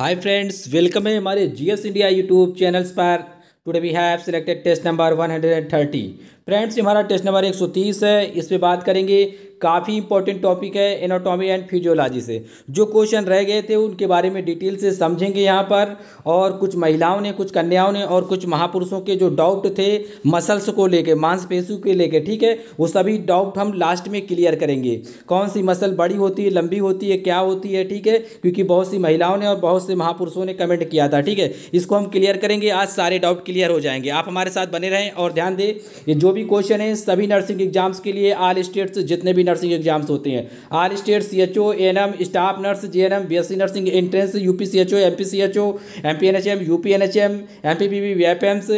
hi friends welcome है हमारे GS India YouTube channels पर today we have selected test number 130 friends हमारा test number 130 है इस पे बात करेंगे काफ़ी इंपॉर्टेंट टॉपिक है एनाटॉमी एंड फिजियोलॉजी से जो क्वेश्चन रह गए थे उनके बारे में डिटेल से समझेंगे यहाँ पर और कुछ महिलाओं ने कुछ कन्याओं ने और कुछ महापुरुषों के जो डाउट थे मसल्स को लेके मांसपेशियों के लेके ठीक है वो सभी डाउट हम लास्ट में क्लियर करेंगे कौन सी मसल बड़ी होती है लंबी होती है क्या होती है ठीक है क्योंकि बहुत सी महिलाओं ने और बहुत से महापुरुषों ने कमेंट किया था ठीक है इसको हम क्लियर करेंगे आज सारे डाउट क्लियर हो जाएंगे आप हमारे साथ बने रहें और ध्यान दें ये जो भी क्वेश्चन है सभी नर्सिंग एग्जाम्स के लिए ऑल स्टेट्स जितने भी नर्सिंग एग्जाम्स होते हैं all state C H O N M staff nurse J N M B S C nursing entrance U P C H O M P C H O M P N H M U P N H M M P B B V F AIIMS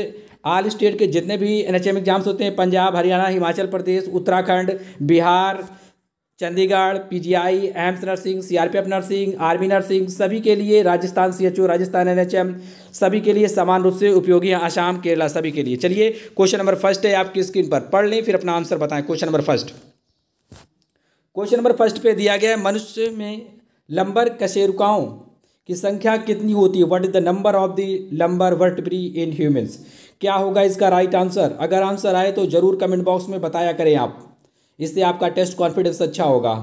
all state के जितने भी N H M exams होते हैं Punjab Haryana Himachal Pradesh Uttarakhand Bihar Chandigarh PGI AIIMS nursing CRPF nursing army nursing सभी के लिए Rajasthan CHO Rajasthan NHM सभी के लिए समान रूप से उपयोगी हैं आसाम केरला सभी के लिए चलिए क्वेश्चन नंबर फर्स्ट है आपकी स्क्रीन पर पढ़ लें फिर अपना आंसर बताएं question number first question number first पे दिया गया है मनुष्य में लंबर कशेरुकाओं की संख्या कितनी होती है what is the number of the lumbar vertebrae in humans क्या होगा इसका राइट आंसर अगर आंसर आए तो ज़रूर कमेंट बॉक्स में बताया करें आप इससे आपका टेस्ट कॉन्फिडेंस अच्छा होगा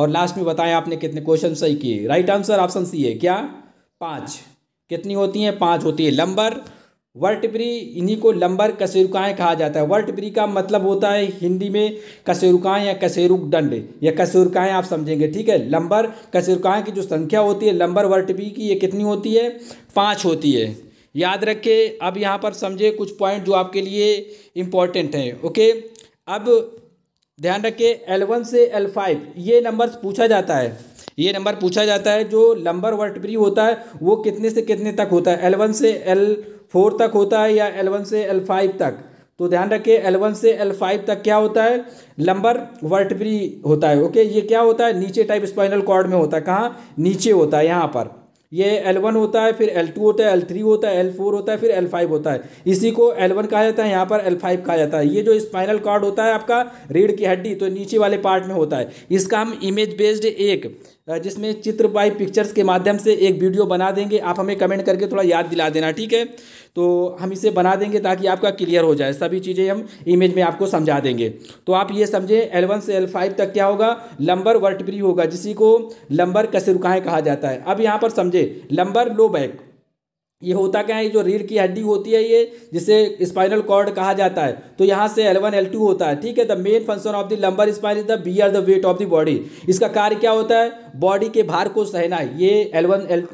और लास्ट में बताएं आपने कितने क्वेश्चन सही किए राइट आंसर ऑप्शन सी है क्या पाँच कितनी होती हैं पाँच होती है लंबर वर्टप्री इन्हीं को लंबर कसेरुकाएँ कहा जाता है वर्टप्री का मतलब होता है हिंदी में कसेरुकाएँ या कसेरुक दंड या कसेरुकाएँ आप समझेंगे ठीक है लंबर कसेरुकाएँ की जो संख्या होती है लंबर वर्टप्री की ये कितनी होती है पाँच होती है याद रखे अब यहाँ पर समझे कुछ पॉइंट जो आपके लिए इम्पॉर्टेंट हैं ओके अब ध्यान रखिए एल से एल फाइव ये नंबर्स पूछा जाता है ये नंबर पूछा जाता है जो लंबर वर्टब्री होता है वो कितने से कितने तक होता है एल से एल फोर तक होता है या एल से एल फाइव तक तो ध्यान रखिए एल वन से एल फाइव तक क्या होता है लंबर वर्टब्री होता है ओके ये क्या होता है नीचे टाइप स्पाइनल कॉर्ड में होता है कहाँ नीचे होता है यहाँ पर ये एल वन होता है फिर एल टू होता है एल थ्री होता है एल फोर होता है फिर एल फाइव होता है इसी को एल वन कहा जाता है यहाँ पर एल फाइव कहा जाता है ये जो स्पाइनल कॉर्ड होता है आपका रीढ़ की हड्डी तो नीचे वाले पार्ट में होता है इसका हम इमेज बेस्ड एक जिसमें चित्र बाई पिक्चर्स के माध्यम से एक वीडियो बना देंगे आप हमें कमेंट करके थोड़ा याद दिला देना ठीक है तो हम इसे बना देंगे ताकि आपका क्लियर हो जाए सभी चीज़ें हम इमेज में आपको समझा देंगे तो आप ये समझें एल वन से एल फाइव तक क्या होगा लंबर वर्टब्री होगा जिसी को लंबर कसरुकाएँ कहा जाता है अब यहाँ पर समझे लंबर लो बैक ये होता क्या है जो रीढ़ की हड्डी होती है ये जिसे स्पाइनल कॉर्ड कहा जाता है तो यहाँ से L1 L2 होता है ठीक है the main function of the lumbar spine is the bear the weight of the body इसका कार्य क्या होता है बॉडी के भार को सहना है ये L1 एल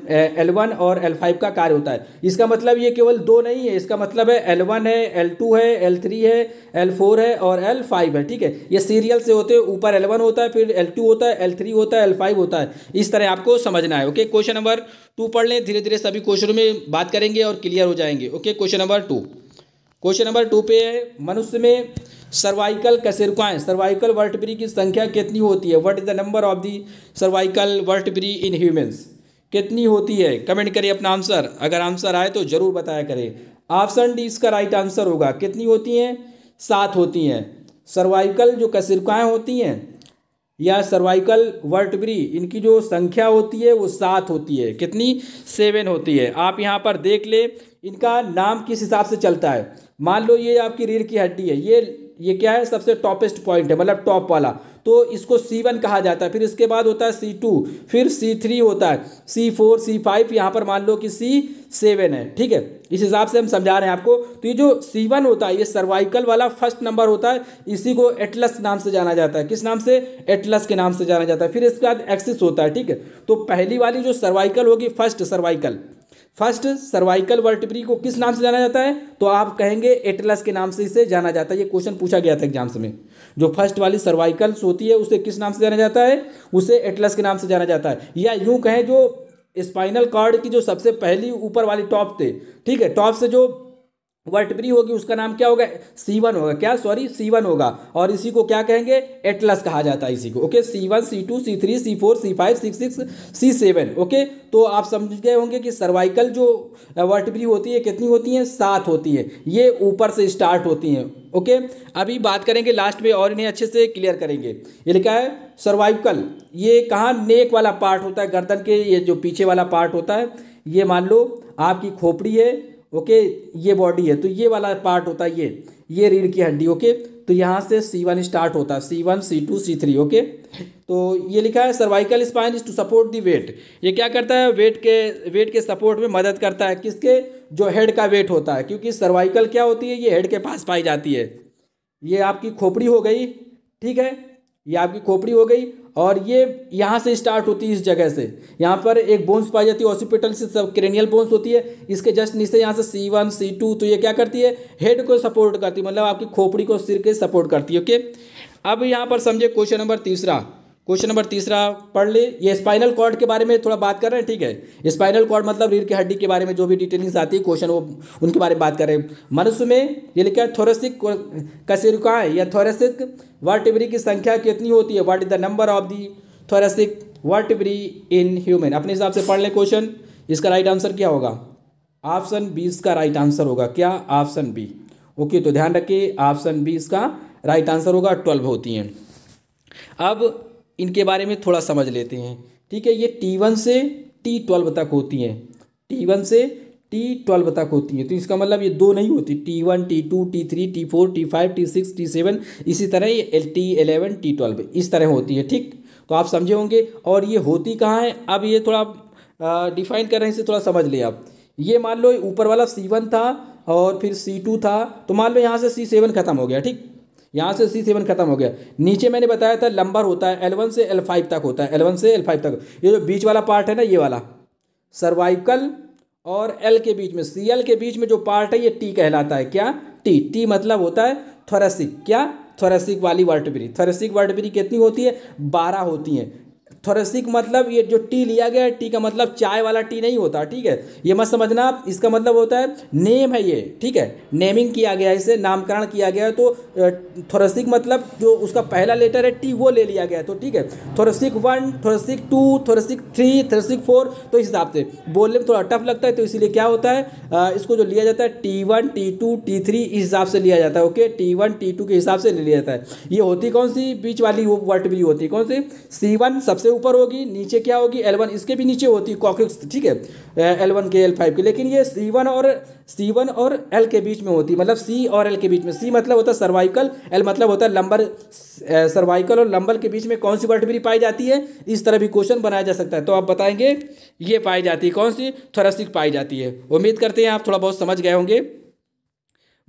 L1 और L5 का कार्य होता है इसका मतलब ये केवल दो नहीं है इसका मतलब है L1 है L2 है L3 है L4 है और L5 है ठीक है ये सीरियल से होते हैं ऊपर L1 होता है फिर L2 होता है L3 होता है L5 होता है इस तरह आपको समझना है ओके क्वेश्चन नंबर टू पढ़ लें धीरे धीरे सभी क्वेश्चनों में बात करेंगे और क्लियर हो जाएंगे okay question number two question number two पे है मनुष्य में सर्वाइकल कशेरुकाएँ सर्वाइकल वर्टब्री की संख्या कितनी होती है what is the number of the cervical vertebrae in humans कितनी होती है कमेंट करिए अपना आंसर अगर आंसर आए तो ज़रूर बताया करें ऑप्शन डी इसका राइट आंसर होगा कितनी होती हैं सात होती हैं सर्वाइकल जो कसिरकाएँ होती हैं या सर्वाइकल वर्टब्री इनकी जो संख्या होती है वो सात होती है कितनी सेवन होती है आप यहाँ पर देख ले इनका नाम किस हिसाब से चलता है मान लो ये आपकी रीढ़ की हड्डी है ये ये क्या है सबसे टॉपेस्ट पॉइंट है मतलब टॉप वाला तो इसको सी वन कहा जाता है फिर इसके बाद होता है सी टू फिर सी थ्री होता है सी फोर सी फाइव यहाँ पर मान लो कि सी सेवन है ठीक है इस हिसाब से हम समझा रहे हैं आपको तो ये जो सी वन होता है ये सर्वाइकल वाला फर्स्ट नंबर होता है इसी को एटलस नाम से जाना जाता है किस नाम से एटलस के नाम से जाना जाता है फिर इसके बाद एक्सिस होता है ठीक है तो पहली वाली जो सर्वाइकल होगी first cervical first cervical vertebrae को किस नाम से जाना जाता है तो आप कहेंगे एटलस के नाम से इसे जाना जाता है ये क्वेश्चन पूछा गया था एग्जाम्स में जो फर्स्ट वाली सर्वाइकल्स होती है उसे किस नाम से जाना जाता है उसे एटलस के नाम से जाना जाता है या यूं कहें जो स्पाइनल कार्ड की जो सबसे पहली ऊपर वाली टॉप थे ठीक है टॉप से जो वर्टब्री होगी उसका नाम क्या होगा सी वन होगा क्या सॉरी सी वन होगा और इसी को क्या कहेंगे एटलस कहा जाता है इसी को okay C one C two C three C four C five six six C seven okay तो आप समझ गए होंगे कि सर्वाइकल जो वर्टब्री होती है कितनी होती हैं सात होती हैं ये ऊपर से स्टार्ट होती हैं ओके अभी बात करेंगे लास्ट में और इन्हें अच्छे से क्लियर करेंगे ये लिखा है सर्वाइकल ये कहाँ नेक वाला पार्ट होता है गर्दन के ये जो पीछे वाला पार्ट होता है ये मान लो आपकी खोपड़ी है ओके ये बॉडी है तो ये वाला पार्ट होता है ये ये रीढ़ की हड्डी ओके तो यहाँ से सी वन स्टार्ट होता है C one C two C three okay तो ये लिखा है cervical spine is to support the weight ये क्या करता है वेट के वेट के सपोर्ट में मदद करता है किसके जो हेड का वेट होता है क्योंकि सर्वाइकल क्या होती है ये हेड के पास पाई जाती है ये आपकी खोपड़ी हो गई ठीक है ये आपकी खोपड़ी हो गई और ये यहाँ से स्टार्ट होती है इस जगह से यहाँ पर एक बोन्स पाई जाती है ऑसिपिटल से सब क्रेनियल बोन्स होती है इसके जस्ट नीचे यहाँ से सी वन सी टू तो ये क्या करती है हेड को सपोर्ट करती है मतलब आपकी खोपड़ी को सिर के सपोर्ट करती है ओके अब यहाँ पर समझे क्वेश्चन नंबर तीसरा क्वेश्चन नंबर तीसरा पढ़ ले ये स्पाइनल कॉर्ड के बारे में थोड़ा बात कर रहे हैं ठीक है स्पाइनल कॉर्ड मतलब रीढ़ की हड्डी के बारे में जो भी डिटेलिंग्स आती है क्वेश्चन वो उनके बारे में बात कर रहे हैं मनुष्य में ये लिखा है थोरेसिक कशेरुकाएँ या थोरेसिक वर्टिब्री की संख्या कितनी होती है what is the number of the thoracic vertebrae in human अपने हिसाब से पढ़ लें क्वेश्चन इसका राइट आंसर क्या होगा ऑप्शन बी इसका राइट आंसर होगा क्या ऑप्शन बी ओके तो ध्यान रखिए ऑप्शन बी इसका राइट आंसर होगा ट्वेल्व होती हैं अब इनके बारे में थोड़ा समझ लेते हैं ठीक है ये टी वन से टी ट्वेल्व तक होती हैं टी वन से टी ट्वेल्व तक होती हैं तो इसका मतलब ये दो नहीं होती T one T two T three T four T five T six T seven इसी तरह ये L T eleven T twelve इस तरह होती है ठीक तो आप समझे होंगे और ये होती कहाँ है अब ये थोड़ा डिफाइन कर रहे हैं इसे थोड़ा समझ लिया आप ये मान लो ऊपर वाला सी वन था और फिर सी टू था तो मान लो यहाँ से सी सेवन खत्म हो गया ठीक यहाँ से सी सेवन खत्म हो गया नीचे मैंने बताया था लंबर होता है एलवन से एल फाइव तक होता है एलवन से एल फाइव तक ये जो बीच वाला पार्ट है ना ये वाला सर्वाइकल और एल के बीच में सी एल के बीच में जो पार्ट है ये टी कहलाता है क्या टी टी मतलब होता है थोरेसिक क्या थोरेसिक वाली वर्टबरी थोरेसिक वर्टबरी कितनी होती है बारह होती हैं थोरेसिक मतलब ये जो टी लिया गया है टी का मतलब चाय वाला टी नहीं होता ठीक है ये मत समझना आप इसका मतलब होता है नेम है ये ठीक है नेमिंग किया गया है इसे नामकरण किया गया है तो थोरेसिक मतलब जो उसका पहला लेटर है टी वो ले लिया गया है तो ठीक है thoracic one thoracic two thoracic three thoracic four तो इस हिसाब से बोलने में थोड़ा टफ लगता है तो इसीलिए क्या होता है इसको जो लिया जाता है T one T two T three इस हिसाब से लिया जाता है okay T one T two के हिसाब से ले लिया जाता है ये होती कौन सी बीच वाली वो वर्ट भी होती है कौन सी सी वन सबसे ऊपर होगी नीचे क्या होगी एल वन इसके भी नीचे होती है ठीक है एल वन के एल फाइव के लेकिन ये सी वन और सी वन और एल के बीच में होती मतलब सी और एल के बीच में सी मतलब होता है सर्वाइकल एल मतलब होता है लंबर सर्वाइकल और लंबर के बीच में कौन सी वर्टबिली पाई जाती है इस तरह भी क्वेश्चन बनाया जा सकता है तो आप बताएंगे ये पाई जाती है कौन सी थोरसिक पाई जाती है उम्मीद करते हैं आप थोड़ा बहुत समझ गए होंगे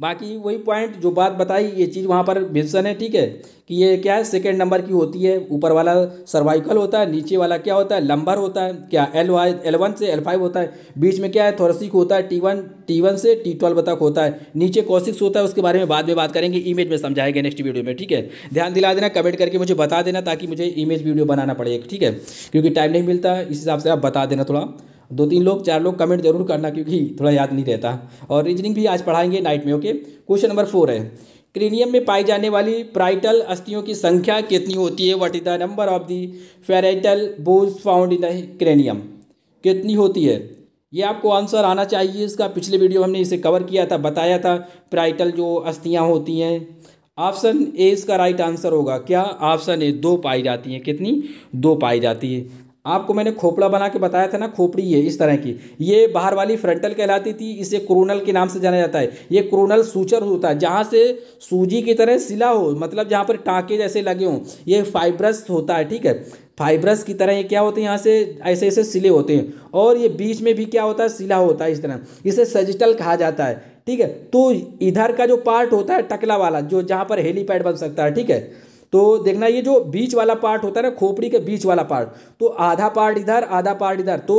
बाकी वही पॉइंट जो बात बताई ये चीज़ वहाँ पर मेंशन है ठीक है कि ये क्या है सेकेंड नंबर की होती है ऊपर वाला सर्वाइकल होता है नीचे वाला क्या होता है लंबर होता है क्या एल वाई एल वन से एल फाइव होता है बीच में क्या है थोरसिक होता है टी वन टी वन से टी ट्वेल्व तक होता है नीचे कॉसिक्स होता है उसके बारे में बाद में बात करेंगे इमेज में समझाएंगे नेक्स्ट वीडियो में ठीक है ध्यान दिला देना कमेंट करके मुझे बता देना ताकि मुझे इमेज वीडियो बनाना पड़ेगा ठीक है क्योंकि टाइम नहीं मिलता इस हिसाब से आप बता देना थोड़ा दो तीन लोग चार लोग कमेंट जरूर करना क्योंकि थोड़ा याद नहीं रहता और रीजनिंग भी आज पढ़ाएंगे नाइट में ओके क्वेश्चन नंबर फोर है क्रीनियम में पाई जाने वाली प्राइटल अस्थियों की संख्या कितनी होती है what is the number of the parietal bones found in the cranium कितनी होती है ये आपको आंसर आना चाहिए इसका पिछले वीडियो हमने इसे कवर किया था बताया था प्राइटल जो अस्थियाँ होती हैं ऑप्शन ए इसका राइट आंसर होगा क्या ऑप्शन ए दो पाई जाती हैं कितनी दो पाई जाती है आपको मैंने खोपड़ा बना के बताया था ना खोपड़ी ये इस तरह की ये बाहर वाली फ्रंटल कहलाती थी इसे क्रोनल के नाम से जाना जाता है ये क्रोनल सूचर होता है जहाँ से सूजी की तरह सिला हो मतलब जहाँ पर टाँके जैसे लगे हों ये फाइब्रस होता है ठीक है फाइब्रस की तरह ये क्या होते हैं यहाँ से ऐसे ऐसे सिले होते हैं और ये बीच में भी क्या होता है सिला होता है इस तरह इसे सजिटल कहा जाता है ठीक है तो इधर का जो पार्ट होता है टकला वाला जो जहाँ पर हेलीपैड बन सकता है ठीक है तो देखना ये जो बीच वाला पार्ट होता है ना खोपड़ी के बीच वाला पार्ट तो आधा पार्ट इधर आधा पार्ट इधर तो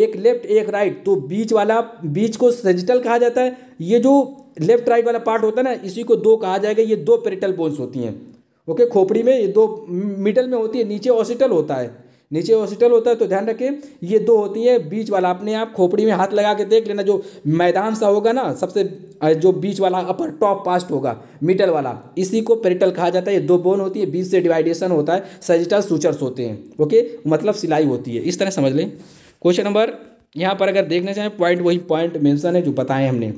एक लेफ्ट एक राइट तो बीच वाला बीच को सेजिटल कहा जाता है ये जो लेफ्ट राइट वाला पार्ट होता है ना इसी को दो कहा जाएगा ये दो पेरिटल बोन्स होती हैं ओके खोपड़ी में ये दो मिडल में होती है नीचे ऑसिटल होता है नीचे ओसिटल होता है तो ध्यान रखें ये दो होती है बीच वाला अपने आप खोपड़ी में हाथ लगा के देख लेना जो मैदान सा होगा ना सबसे जो बीच वाला अपर टॉप पास्ट होगा मिडल वाला इसी को पेरिटल कहा जाता है ये दो बोन होती है बीच से डिवाइडेशन होता है सजिटल सूचर्स होते हैं ओके मतलब सिलाई होती है इस तरह समझ लें क्वेश्चन नंबर यहाँ पर अगर देखना चाहें पॉइंट वही पॉइंट मेंशन है जो बताएं हमने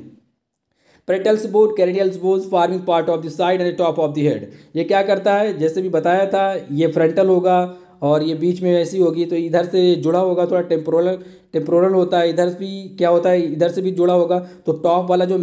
petals borne carpels borne forming part of the side and top of the head ये क्या करता है जैसे भी बताया था ये फ्रंटल होगा और ये बीच में ऐसी होगी तो इधर से जुड़ा होगा थोड़ा टेम्पोरल टेम्पोरल होता है इधर भी क्या होता है इधर से भी जुड़ा होगा तो टॉप वाला जो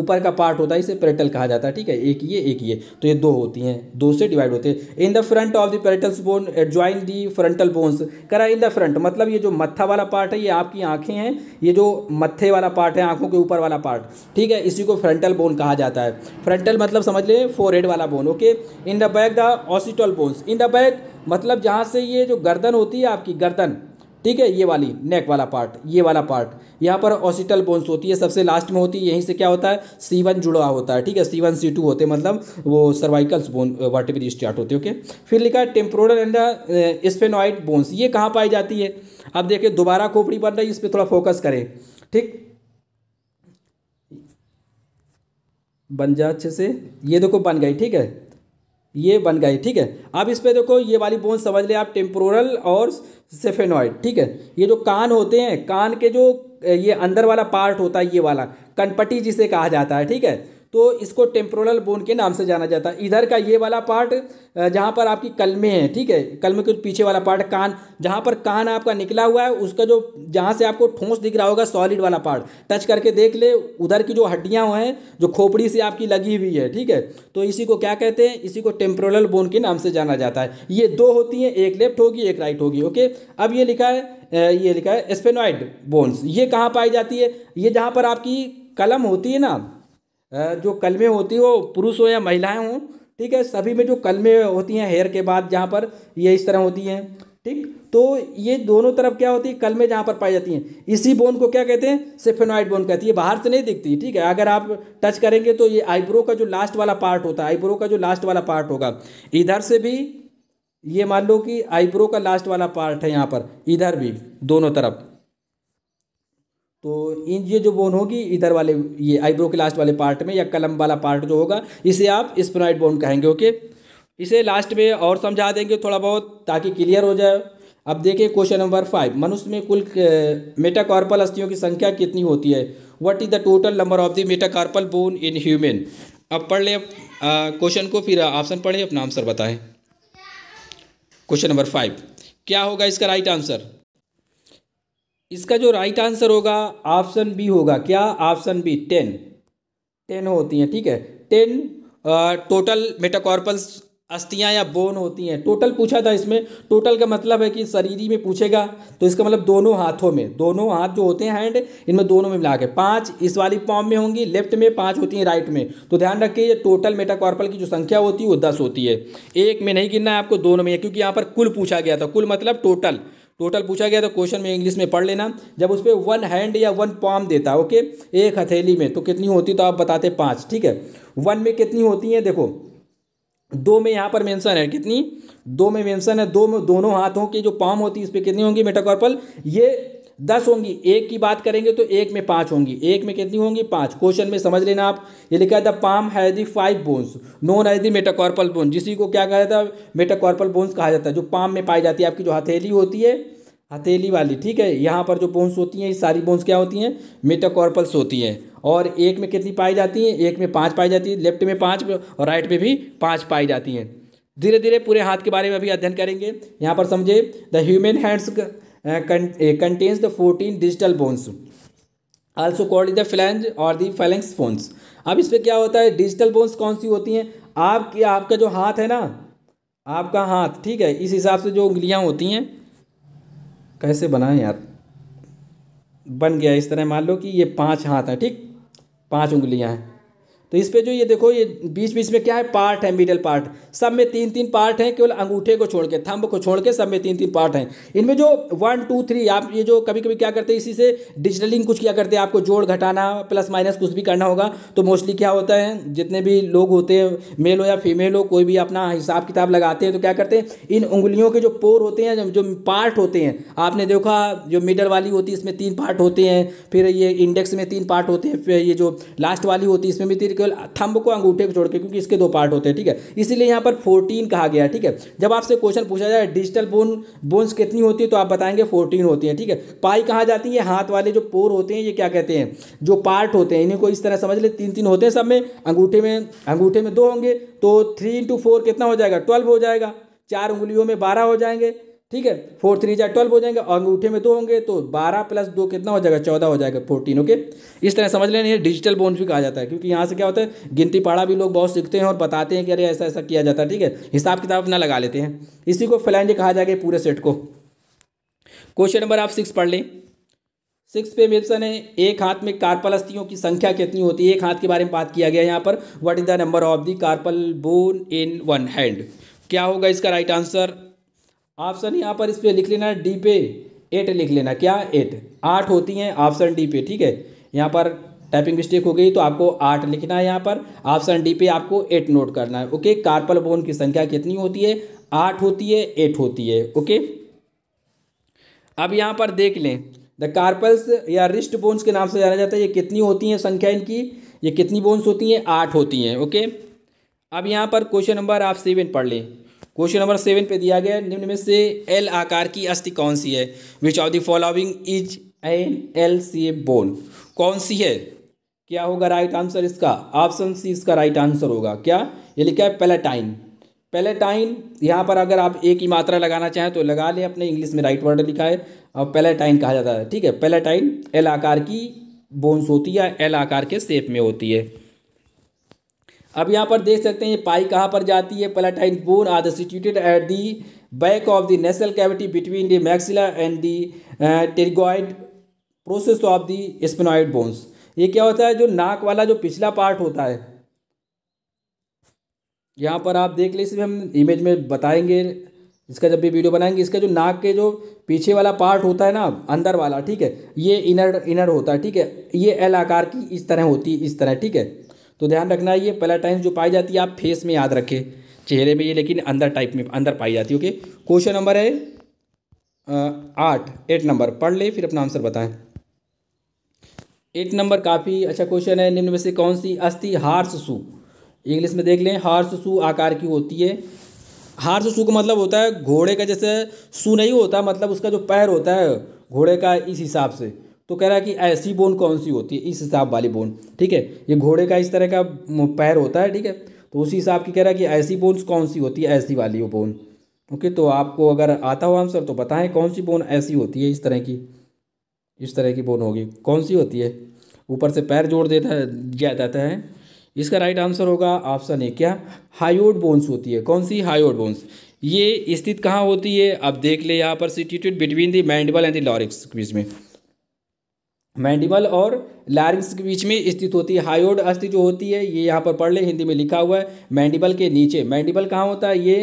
ऊपर का पार्ट होता है इसे पेरेटल कहा जाता है ठीक है एक ये एक ये तो ये दो होती हैं दो से डिवाइड होते हैं in the front of the parietal bone join the frontal bones करा इन द फ्रंट मतलब ये जो मत्था वाला पार्ट है ये आपकी आँखें हैं ये जो मत्थे वाला पार्ट है आँखों के ऊपर वाला पार्ट ठीक है इसी को फ्रंटल बोन कहा जाता है फ्रंटल मतलब समझ लें फोर वाला bone okay in the back the occipital bones in the back मतलब जहाँ से ये जो गर्दन होती है आपकी गर्दन ठीक है ये वाली नेक वाला पार्ट ये वाला पार्ट यहाँ पर ऑसिटल बोन्स होती है सबसे लास्ट में होती है यहीं से क्या होता है सी वन जुड़ा होता है ठीक है सी वन सी टू होते मतलब वो सर्वाइकल्स बोन वर्टिब्री स्टार्ट होते ओके फिर लिखा है टेम्पोरल एंड स्पेनॉइड बोन्स ये कहाँ पाई जाती है अब देखिए दोबारा खोपड़ी बन रही है इस पर थोड़ा फोकस करें ठीक बन जा अच्छे से ये देखो बन गई ठीक है ये बन गई ठीक है अब इस पर देखो ये वाली बोन समझ लें आप टेम्पोरल और सेफेनॉइड ठीक है ये जो कान होते हैं कान के जो ये अंदर वाला पार्ट होता है ये वाला कनपटी जिसे कहा जाता है ठीक है तो इसको टेम्पोरल बोन के नाम से जाना जाता है इधर का ये वाला पार्ट जहाँ पर आपकी कलमे हैं ठीक है कलमे के पीछे वाला पार्ट कान जहाँ पर कान आपका निकला हुआ है उसका जो जहाँ से आपको ठोस दिख रहा होगा सॉलिड वाला पार्ट टच करके देख ले उधर की जो हड्डियाँ हैं जो खोपड़ी से आपकी लगी हुई है ठीक है तो इसी को क्या कहते हैं इसी को टेम्पोरल बोन के नाम से जाना जाता है ये दो होती हैं एक लेफ्ट होगी एक राइट होगी ओके अब ये लिखा है ये लिखा है स्पेनॉइड बोन्स ये कहाँ पाई जाती है ये जहाँ पर आपकी कलम होती है ना जो कलमें होती हो वो पुरुष हो या महिलाएं हों ठीक है सभी में जो कलमें होती हैं हेयर के बाद जहाँ पर ये इस तरह होती हैं ठीक तो ये दोनों तरफ क्या होती है कलमें जहाँ पर पाई जाती हैं इसी बोन को क्या कहते हैं सेफेनॉइड बोन कहती है बाहर से नहीं दिखती ठीक है अगर आप टच करेंगे तो ये आईब्रो का जो लास्ट वाला पार्ट होता है आईब्रो का जो लास्ट वाला पार्ट होगा इधर से भी ये मान लो कि आईब्रो का लास्ट वाला पार्ट है यहाँ पर इधर भी दोनों तरफ तो इन ये जो बोन होगी इधर वाले ये आईब्रो के लास्ट वाले पार्ट में या कलम वाला पार्ट जो होगा इसे आप स्प्रोनाइड बोन कहेंगे ओके इसे लास्ट में और समझा देंगे थोड़ा बहुत ताकि क्लियर हो जाए अब देखिए क्वेश्चन नंबर फाइव मनुष्य में कुल मेटाकॉर्पल अस्थियों की संख्या कितनी होती है what is the total number of the metacarpal bone in human अब पढ़ लें क्वेश्चन को फिर ऑप्शन पढ़ें अपना आंसर बताएं क्वेश्चन नंबर फाइव क्या होगा इसका राइट आंसर इसका जो राइट आंसर होगा ऑप्शन बी होगा क्या ऑप्शन बी टेन टेन होती हैं ठीक है टेन टोटल मेटाकॉर्पल्स अस्थियाँ या बोन होती हैं टोटल पूछा था इसमें टोटल का मतलब है कि शरीरी में पूछेगा तो इसका मतलब दोनों हाथों में दोनों हाथ जो होते हैं हैंड इनमें दोनों में मिला के पाँच इस वाली फॉर्म में होंगी लेफ्ट में पाँच होती हैं राइट में तो ध्यान रखिए टोटल मेटाकॉर्पल की जो संख्या होती है वो दस होती है एक में नहीं गिनना है आपको दोनों में क्योंकि यहाँ पर कुल पूछा गया था कुल मतलब टोटल टोटल पूछा गया तो क्वेश्चन में इंग्लिश में पढ़ लेना जब उस पर वन हैंड या वन पॉम देता है ओके एक हथेली में तो कितनी होती तो आप बताते पाँच ठीक है वन में कितनी होती है देखो दो में यहाँ पर मेंशन है कितनी दो में मेंशन है दो में दोनों हाथों की जो पाम होती है इस पर कितनी होंगी मेटाकॉर्पल ये दस होंगी एक की बात करेंगे तो एक में पाँच होंगी एक में कितनी होंगी पाँच क्वेश्चन में समझ लेना आप ये लिखा द पाम है दी फाइव बोन्स नोन है दी मेटाकॉर्पल बोन जिसी को क्या कहा जाता है मेटाकॉर्पल बोन्स कहा जाता है जो पाम में पाई जाती है आपकी जो हथेली होती है हथेली वाली ठीक है यहाँ पर जो बोन्स होती हैं ये सारी बोन्स क्या होती हैं मेटाकॉर्पल्स होती हैं और एक में कितनी पाई जाती हैं एक में पाँच पाई जाती है लेफ्ट में पाँच और राइट में भी पाँच पाई जाती हैं धीरे धीरे पूरे हाथ के बारे में अभी अध्ययन करेंगे यहाँ पर समझे the human hands contains the fourteen digital bones also called the phalange और द फैलेंस बोन्स अब इस पर क्या होता है डिजिटल बोन्स कौन सी होती हैं आपके आपका जो हाथ है ना आपका हाथ ठीक है इस हिसाब से जो उंगलियाँ होती हैं कैसे बनाएं यार बन गया इस तरह मान लो कि ये पांच हाथ हैं ठीक पांच उंगलियां हैं तो इस पे जो ये देखो ये बीच बीच में क्या है पार्ट है मिडल पार्ट सब में तीन तीन पार्ट हैं केवल अंगूठे को छोड़ के थंब को छोड़ के सब में तीन तीन पार्ट हैं इनमें जो वन टू थ्री आप ये जो कभी कभी क्या करते हैं इसी से डिजिटलिंग कुछ क्या करते हैं आपको जोड़ घटाना प्लस माइनस कुछ भी करना होगा तो मोस्टली क्या होता है जितने भी लोग होते हैं मेल हो या फीमेल हो कोई भी अपना हिसाब किताब लगाते हैं तो क्या करते हैं इन उंगलियों के जो पोर होते हैं जो पार्ट होते हैं आपने देखा जो मिडल वाली होती है इसमें तीन पार्ट होते हैं फिर ये इंडेक्स में तीन पार्ट होते हैं फिर ये जो लास्ट वाली होती है इसमें भी तीन केवल थंब को अंगूठे को छोड़ के क्योंकि इसके दो पार्ट होते हैं ठीक है इसीलिए यहाँ पर फोर्टीन कहा गया ठीक है जब आपसे क्वेश्चन पूछा जाए डिजिटल बोन बोन्स कितनी होती है तो आप बताएंगे फोर्टीन होती है ठीक है पाई कहाँ जाती है हाथ वाले जो पोर होते हैं ये क्या कहते हैं जो पार्ट होते हैं इन्हें को इस तरह समझ ले तीन तीन होते हैं सब में अंगूठे में अंगूठे में दो होंगे तो थ्री इंटू फोर कितना हो जाएगा ट्वेल्व हो जाएगा चार उंगलियों में बारह हो जाएंगे ठीक है फोर थ्री जा ट्वेल्व हो जाएंगे अंगूठे में दो होंगे तो बारह प्लस दो कितना हो जाएगा चौदह हो जाएगा फोर्टीन ओके इस तरह समझ लेना ये डिजिटल बोन्स भी कहा जाता है क्योंकि यहाँ से क्या होता है गिनती पाड़ा भी लोग बहुत सीखते हैं और बताते हैं कि अरे ऐसा ऐसा किया जाता है ठीक है हिसाब किताब अपना लगा लेते हैं इसी को फ्लैंज कहा जाएगा पूरे सेट को क्वेश्चन नंबर आप सिक्स पढ़ लें सिक्स पे मेप्सन है एक हाथ में अस्थियों की संख्या कितनी होती है एक हाथ के बारे में बात किया गया यहाँ पर what is the number of the carpal bone in one hand क्या होगा इसका राइट आंसर ऑप्शन यहाँ पर इस पर लिख लेना डी पे एट लिख लेना क्या एट आठ होती हैं ऑप्शन डी पे ठीक है यहाँ पर टाइपिंग मिस्टेक हो गई तो आपको आठ लिखना है यहाँ पर ऑप्शन डी पे आपको एट नोट करना है ओके कार्पल बोन की संख्या कितनी होती है आठ होती है एट होती है ओके अब यहाँ पर देख लें द कार्पल्स या रिस्ट बोन्स के नाम से जाना जाता है ये कितनी होती हैं संख्या इनकी ये कितनी बोन्स होती हैं आठ होती हैं ओके अब यहाँ पर क्वेश्चन नंबर आप सेवन पढ़ लें क्वेश्चन नंबर सेवन पे दिया गया निम्न में से एल आकार की अस्थि कौन सी है which of the following is an L C A bone कौन सी है क्या होगा राइट आंसर इसका ऑप्शन सी इसका राइट आंसर होगा क्या ये लिखा है पेलेटाइन पेलेटाइन यहाँ पर अगर आप एक ही मात्रा लगाना चाहें तो लगा लें अपने इंग्लिश में राइट वर्ड लिखा है और पेलेटाइन कहा जाता है ठीक है पेलेटाइन एल आकार की बोन्स होती है एल आकार के शेप में होती है अब यहाँ पर देख सकते हैं ये पाई कहाँ पर जाती है palatine bone are the situated at the back of the national cavity between the maxilla and the pterygoid process of the sphenoid bones ये क्या होता है जो नाक वाला जो पिछला पार्ट होता है यहाँ पर आप देख लीजिए हम इमेज में बताएंगे इसका जब भी वीडियो बनाएंगे इसका जो नाक के जो पीछे वाला पार्ट होता है ना अंदर वाला ठीक है ये इनर इनर होता है ठीक है ये एल आकार की इस तरह होती है इस तरह ठीक है तो ध्यान रखना ये पेलाटाइन्स जो पाई जाती है आप फेस में याद रखें चेहरे में ये लेकिन अंदर टाइप में अंदर पाई जाती है ओके क्वेश्चन नंबर है आठ एट नंबर पढ़ ले फिर अपना आंसर बताएं एट नंबर काफ़ी अच्छा क्वेश्चन है निम्न में से कौन सी अस्थि हार्स सू इंग्लिश में देख लें हार्स सू आकार की होती है हार्स सू का मतलब होता है घोड़े का जैसे सू नहीं होता मतलब उसका जो पैर होता है घोड़े का इस हिसाब से तो कह रहा है कि ऐसी बोन कौन सी होती है इस हिसाब वाली बोन ठीक है ये घोड़े का इस तरह का पैर होता है ठीक है तो उसी हिसाब की कह रहा है कि ऐसी बोन्स कौन सी होती है ऐसी वाली वो बोन ओके तो आपको अगर आता हो आंसर तो बताएं कौन सी बोन ऐसी होती है इस तरह की इस तरह की बोन होगी कौन सी होती है ऊपर से पैर जोड़ देता है दिया जाता है इसका राइट आंसर होगा ऑप्शन ए क्या हाइओड बोन्स होती है कौन सी हाइओड बोन्स ये स्थित कहाँ होती है अब देख ले यहाँ पर situated between the mandible and the larynx में मैंडिबल और लैरिंग्स के बीच में स्थित होती है हायोड अस्थि जो होती है ये यहाँ पर पढ़ ले हिंदी में लिखा हुआ है मैंडिबल के नीचे मैंडिबल कहाँ होता है ये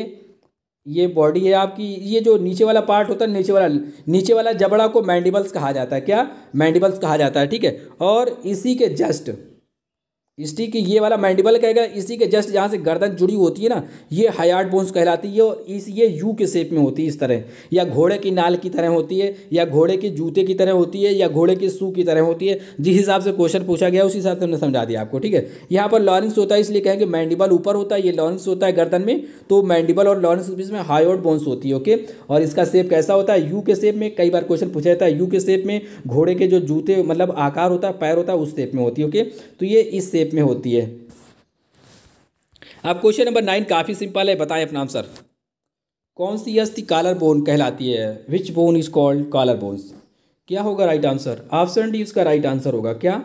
ये बॉडी है आपकी ये जो नीचे वाला पार्ट होता है नीचे वाला नीचे वाला जबड़ा को मैंडिबल्स कहा जाता है क्या मैंडिबल्स कहा जाता है ठीक है और इसी के जस्ट इसी के ये वाला मैंडिबल कहेगा इसी के जस्ट जहाँ से गर्दन जुड़ी होती है ना ये हयाट बोन्स कहलाती है और इस ये यू के शेप में होती है इस तरह या घोड़े की नाल की तरह होती है या घोड़े के जूते की तरह होती है या घोड़े के सू की तरह होती है जिस हिसाब से क्वेश्चन पूछा गया उस हिसाब से हमने समझा दिया आपको ठीक है यहाँ पर लॉरेंस होता है इसलिए कहेंगे मैंडिबल ऊपर होता है ये लॉरेंस होता है गर्दन में तो मैंडिबल और लॉरेंस के बीच में हायोट बोन्स होती है ओके और इसका शेप कैसा होता है यू के शेप में कई बार क्वेश्चन पूछा जाता है यू के शेप में घोड़े के जो जूते मतलब आकार होता है पैर होता है उस शेप में होती है ओके तो ये इस शेप शेप में होती है अब क्वेश्चन नंबर नाइन काफ़ी सिंपल है बताएं अपना आंसर कौन सी अस्थि कालर बोन कहलाती है which bone is called collar bones क्या होगा राइट आंसर ऑप्शन डी उसका राइट आंसर होगा क्या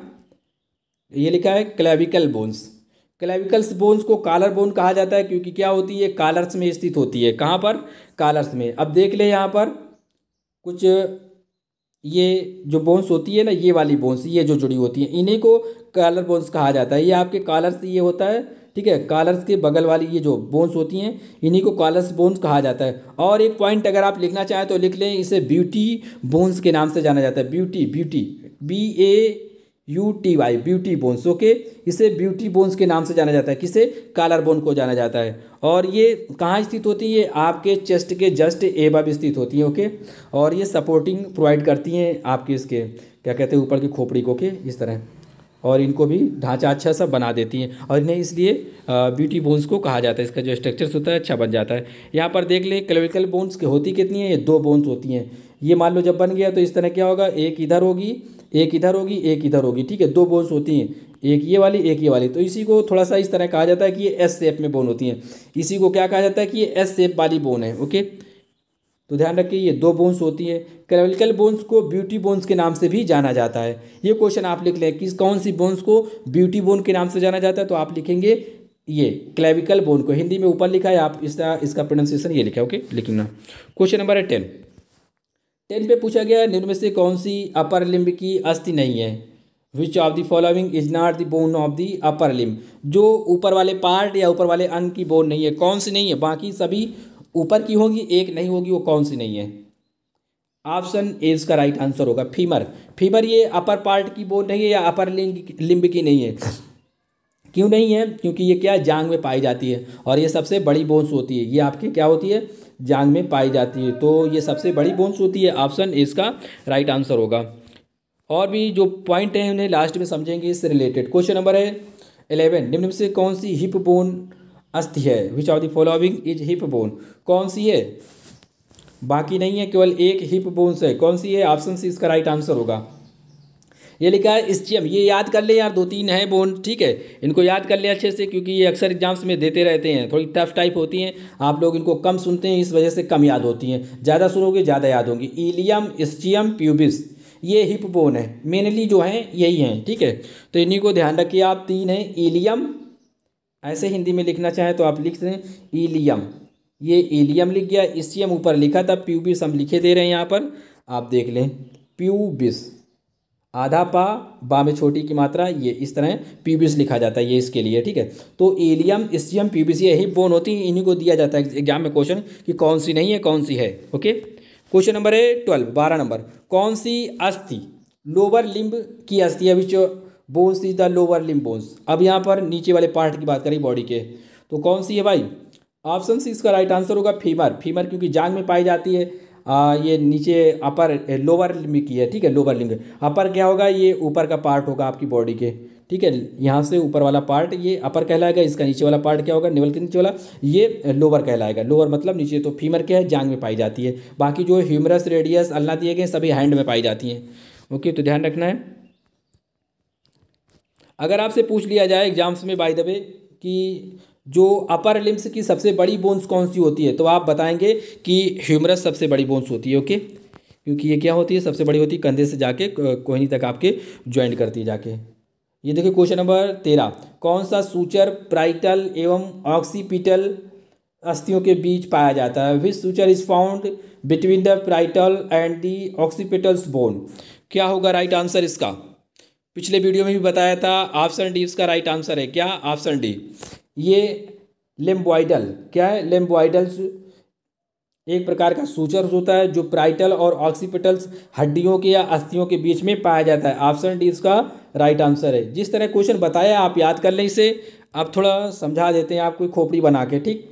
ये लिखा है क्लेविकल बोन्स क्लेविकल्स बोन्स को कालर बोन कहा जाता है क्योंकि क्या होती है कालर्स में स्थित होती है कहाँ पर कालर्स में अब देख ले यहाँ पर कुछ ये जो बोन्स होती है ना ये वाली बोन्स ये जो जुड़ी होती है इन्हीं को कालर बोन्स कहा जाता है ये आपके कालर से ये होता है ठीक है कालर्स के बगल वाली ये जो बोन्स होती हैं इन्हीं को कॉलर्स बोन्स कहा जाता है और एक पॉइंट अगर आप लिखना चाहें तो लिख लें इसे ब्यूटी बोन्स के नाम से जाना जाता है beauty beauty B A U T Y beauty bones okay इसे ब्यूटी बोन्स के नाम से जाना जाता है किसे कालर बोन को जाना जाता है और ये कहाँ स्थित होती है ये आपके चेस्ट के जस्ट एबब स्थित होती है ओके और ये सपोर्टिंग प्रोवाइड करती हैं आपके इसके क्या कहते हैं ऊपर की खोपड़ी को के इस तरह और इनको भी ढांचा अच्छा सा बना देती हैं और इन्हें इसलिए ब्यूटी बोन्स को कहा जाता है इसका जो स्ट्रक्चर्स होता है अच्छा बन जाता है यहाँ पर देख लें क्लेविकल बोन्स होती कितनी है ये दो बोन्स होती हैं ये मान लो जब बन गया तो इस तरह क्या होगा एक इधर होगी एक इधर होगी एक इधर होगी ठीक है दो बोन्स होती हैं एक ये वाली एक ये वाली तो इसी को थोड़ा सा इस तरह कहा जाता है कि ये एस शेप में बोन होती हैं इसी को क्या कहा जाता है कि ये एस शेप वाली बोन है ओके तो ध्यान रखिए ये दो बोन्स होती हैं क्लेविकल बोन्स को ब्यूटी बोन्स के नाम से भी जाना जाता है ये क्वेश्चन आप लिख लें किस कौन सी बोन्स को ब्यूटी बोन के नाम से जाना जाता है तो आप लिखेंगे ये क्लेविकल बोन को हिंदी में ऊपर लिखा है आप इसका इसका प्रोनाउंसिएशन ये लिखा है ओके लिखना क्वेश्चन नंबर है टेन टेन पे पूछा गया निम्न में से कौन सी अपर लिम्ब की अस्थि नहीं है which of the following is not the bone of the upper limb जो ऊपर वाले पार्ट या ऊपर वाले अंग की बोन नहीं है कौन सी नहीं है बाकी सभी ऊपर की होगी एक नहीं होगी वो कौन सी नहीं है ऑप्शन ए इसका राइट आंसर होगा फीमर फीमर ये अपर पार्ट की बोन नहीं है या अपर लिंग लिम्ब की नहीं है क्यों नहीं है क्योंकि ये क्या जांग में पाई जाती है और ये सबसे बड़ी बोन्स होती है ये आपकी क्या होती है जांग में पाई जाती है तो ये सबसे बड़ी बोन्स होती है ऑप्शन इसका राइट आंसर होगा और भी जो पॉइंट हैं उन्हें लास्ट में समझेंगे इससे रिलेटेड क्वेश्चन नंबर है एलेवन निम्न से कौन सी हिप बोन अस्थि है which of the is hip bone कौन सी है बाकी नहीं है केवल एक हिप बोन्स है कौन सी है ऑप्शन सी इसका राइट आंसर होगा ये लिखा है इस्टियम ये याद कर लें यार दो तीन है बोन ठीक है इनको याद कर लें अच्छे से क्योंकि ये अक्सर एग्जाम्स में देते रहते हैं थोड़ी टफ टाइप होती हैं आप लोग इनको कम सुनते हैं इस वजह से कम याद होती हैं ज़्यादा सुनोगे ज़्यादा याद होंगी ईलियम इस्चियम प्यूबिस ये हिप बोन है मेनली जो है यही हैं ठीक है तो इन्हीं को ध्यान रखिए आप तीन हैं ईलियम ऐसे हिंदी में लिखना चाहें तो आप लिख दें ईलियम ये एलियम लिख गया इस्चियम ऊपर लिखा था प्यूबिस हम लिखे दे रहे हैं यहाँ पर आप देख लें प्यूबिस आधा पा बा में छोटी की मात्रा ये इस तरह पीबीएस लिखा जाता है ये इसके लिए ठीक है तो एलियम एसियम पीबीसी यही बोन होती है इन्हीं को दिया जाता है एग्जाम में क्वेश्चन कि कौन सी नहीं है कौन सी है ओके क्वेश्चन नंबर है ट्वेल्व बारह नंबर कौन सी अस्थि लोअर लिम्ब की अस्थि अभी which bones is the lower limb bones अब यहाँ पर नीचे वाले पार्ट की बात करें बॉडी के तो कौन सी है भाई ऑप्शन सी इसका राइट आंसर होगा फीमर फीमर क्योंकि जांग में पाई जाती है ये नीचे अपर लोअर में की है ठीक है लोअर लिंग अपर क्या होगा ये ऊपर का पार्ट होगा आपकी बॉडी के ठीक है यहाँ से ऊपर वाला पार्ट ये अपर कहलाएगा इसका नीचे वाला पार्ट क्या होगा नेवल के नीचे वाला ये लोअर कहलाएगा लोअर मतलब नीचे तो फीमर क्या है जांग में पाई जाती है बाकी जो ह्यूमरस रेडियस अलना दिए गए सभी हैंड में पाई जाती हैं ओके तो ध्यान रखना है अगर आपसे पूछ लिया जाए एग्जाम्स में बाय दबे कि जो अपर लिम्स की सबसे बड़ी बोन्स कौन सी होती है तो आप बताएंगे कि ह्यूमरस सबसे बड़ी बोन्स होती है ओके क्योंकि ये क्या होती है सबसे बड़ी होती है कंधे से जाके कोहनी तक आपके ज्वाइंट करती है जाके ये देखिए क्वेश्चन नंबर तेरह कौन सा सूचर प्राइटल एवं ऑक्सीपिटल अस्थियों के बीच पाया जाता है which suture is found between the parietal and the occipitals bone क्या होगा राइट आंसर इसका पिछले वीडियो में भी बताया था ऑप्शन डी इसका राइट आंसर है क्या ऑप्शन डी ये लेम्बोइडल क्या है लेम्बोइडल्स एक प्रकार का सूचर्स होता है जो प्राइटल और ऑक्सीपिटल्स हड्डियों के या अस्थियों के बीच में पाया जाता है ऑप्शन डी इसका राइट आंसर है जिस तरह क्वेश्चन बताया आप याद कर लें इसे अब थोड़ा समझा देते हैं आपको खोपड़ी बना के ठीक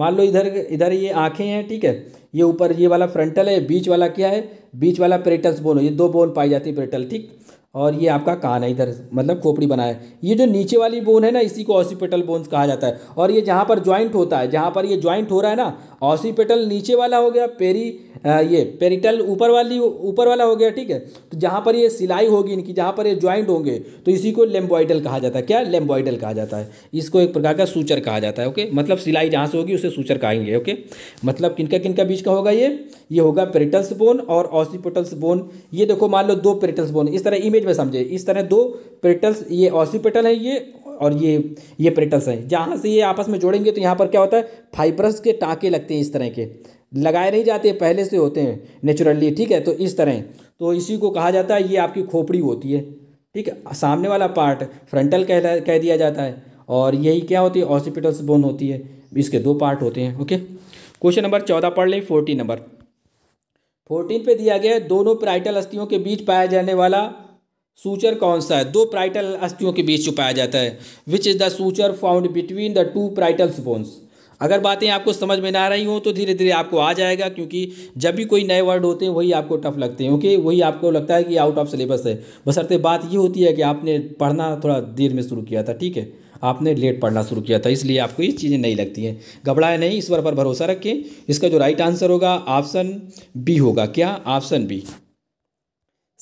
मान लो इधर इधर ये आँखें हैं ठीक है ये ऊपर ये वाला फ्रंटल है बीच वाला क्या है बीच वाला पेरेटल्स बोन ये दो बोन पाई जाती है पेरेटल ठीक और ये आपका कान है इधर मतलब खोपड़ी बना है ये जो नीचे वाली बोन है ना इसी को ऑसिपिटल बोन्स कहा जाता है और ये जहाँ पर ज्वाइंट होता है जहाँ पर ये ज्वाइंट हो रहा है ना ऑसिपेटल नीचे वाला हो गया पेरी ये पेरिटल ऊपर वाली ऊपर वाला हो गया ठीक है तो जहाँ पर ये सिलाई होगी इनकी जहाँ पर ये ज्वाइंट होंगे तो इसी को लेम्बॉइडल कहा जाता है क्या लेम्बॉइडल कहा जाता है इसको एक प्रकार का सूचर कहा जाता है ओके मतलब सिलाई जहाँ से होगी उसे सूचर कहेंगे ओके मतलब किनका किनका बीच का होगा ये ये होगा पेरिटल्स बोन और ऑसिपेटल्स बोन ये देखो मान लो दो पेरिटल्स बोन इस तरह इमेज में समझे इस तरह दो पेरिटल्स ये ऑसिपेटल है ये और ये ये पेटल्स हैं जहाँ से ये आपस में जोड़ेंगे तो यहाँ पर क्या होता है फाइब्रस के टाँके लगते हैं इस तरह के लगाए नहीं जाते पहले से होते हैं नेचुरली ठीक है तो इस तरह तो इसी को कहा जाता है ये आपकी खोपड़ी होती है ठीक है सामने वाला पार्ट फ्रंटल कह कह दिया जाता है और यही क्या होती है ऑसिपिटल्स बोन होती है इसके दो पार्ट होते हैं ओके क्वेश्चन नंबर चौदह पढ़ लें फोर्टीन नंबर फोर्टीन पे दिया गया है दोनों प्राइटल अस्थियों के बीच पाया जाने वाला सूचर कौन सा है दो प्राइटल अस्थियों के बीच छुपाया जाता है which is the suture found between the two parietals bones अगर बातें आपको समझ में ना रही हो तो धीरे धीरे आपको आ जाएगा क्योंकि जब भी कोई नए वर्ड होते हैं वही आपको टफ लगते हैं ओके वही आपको लगता है कि आउट ऑफ सिलेबस है बस बसरते बात ये होती है कि आपने पढ़ना थोड़ा देर में शुरू किया था ठीक है आपने लेट पढ़ना शुरू किया था इसलिए आपको ये चीज़ें नहीं लगती हैं घबराए नहीं ईश्वर पर भरोसा रखें इसका जो राइट आंसर होगा ऑप्शन बी होगा क्या ऑप्शन बी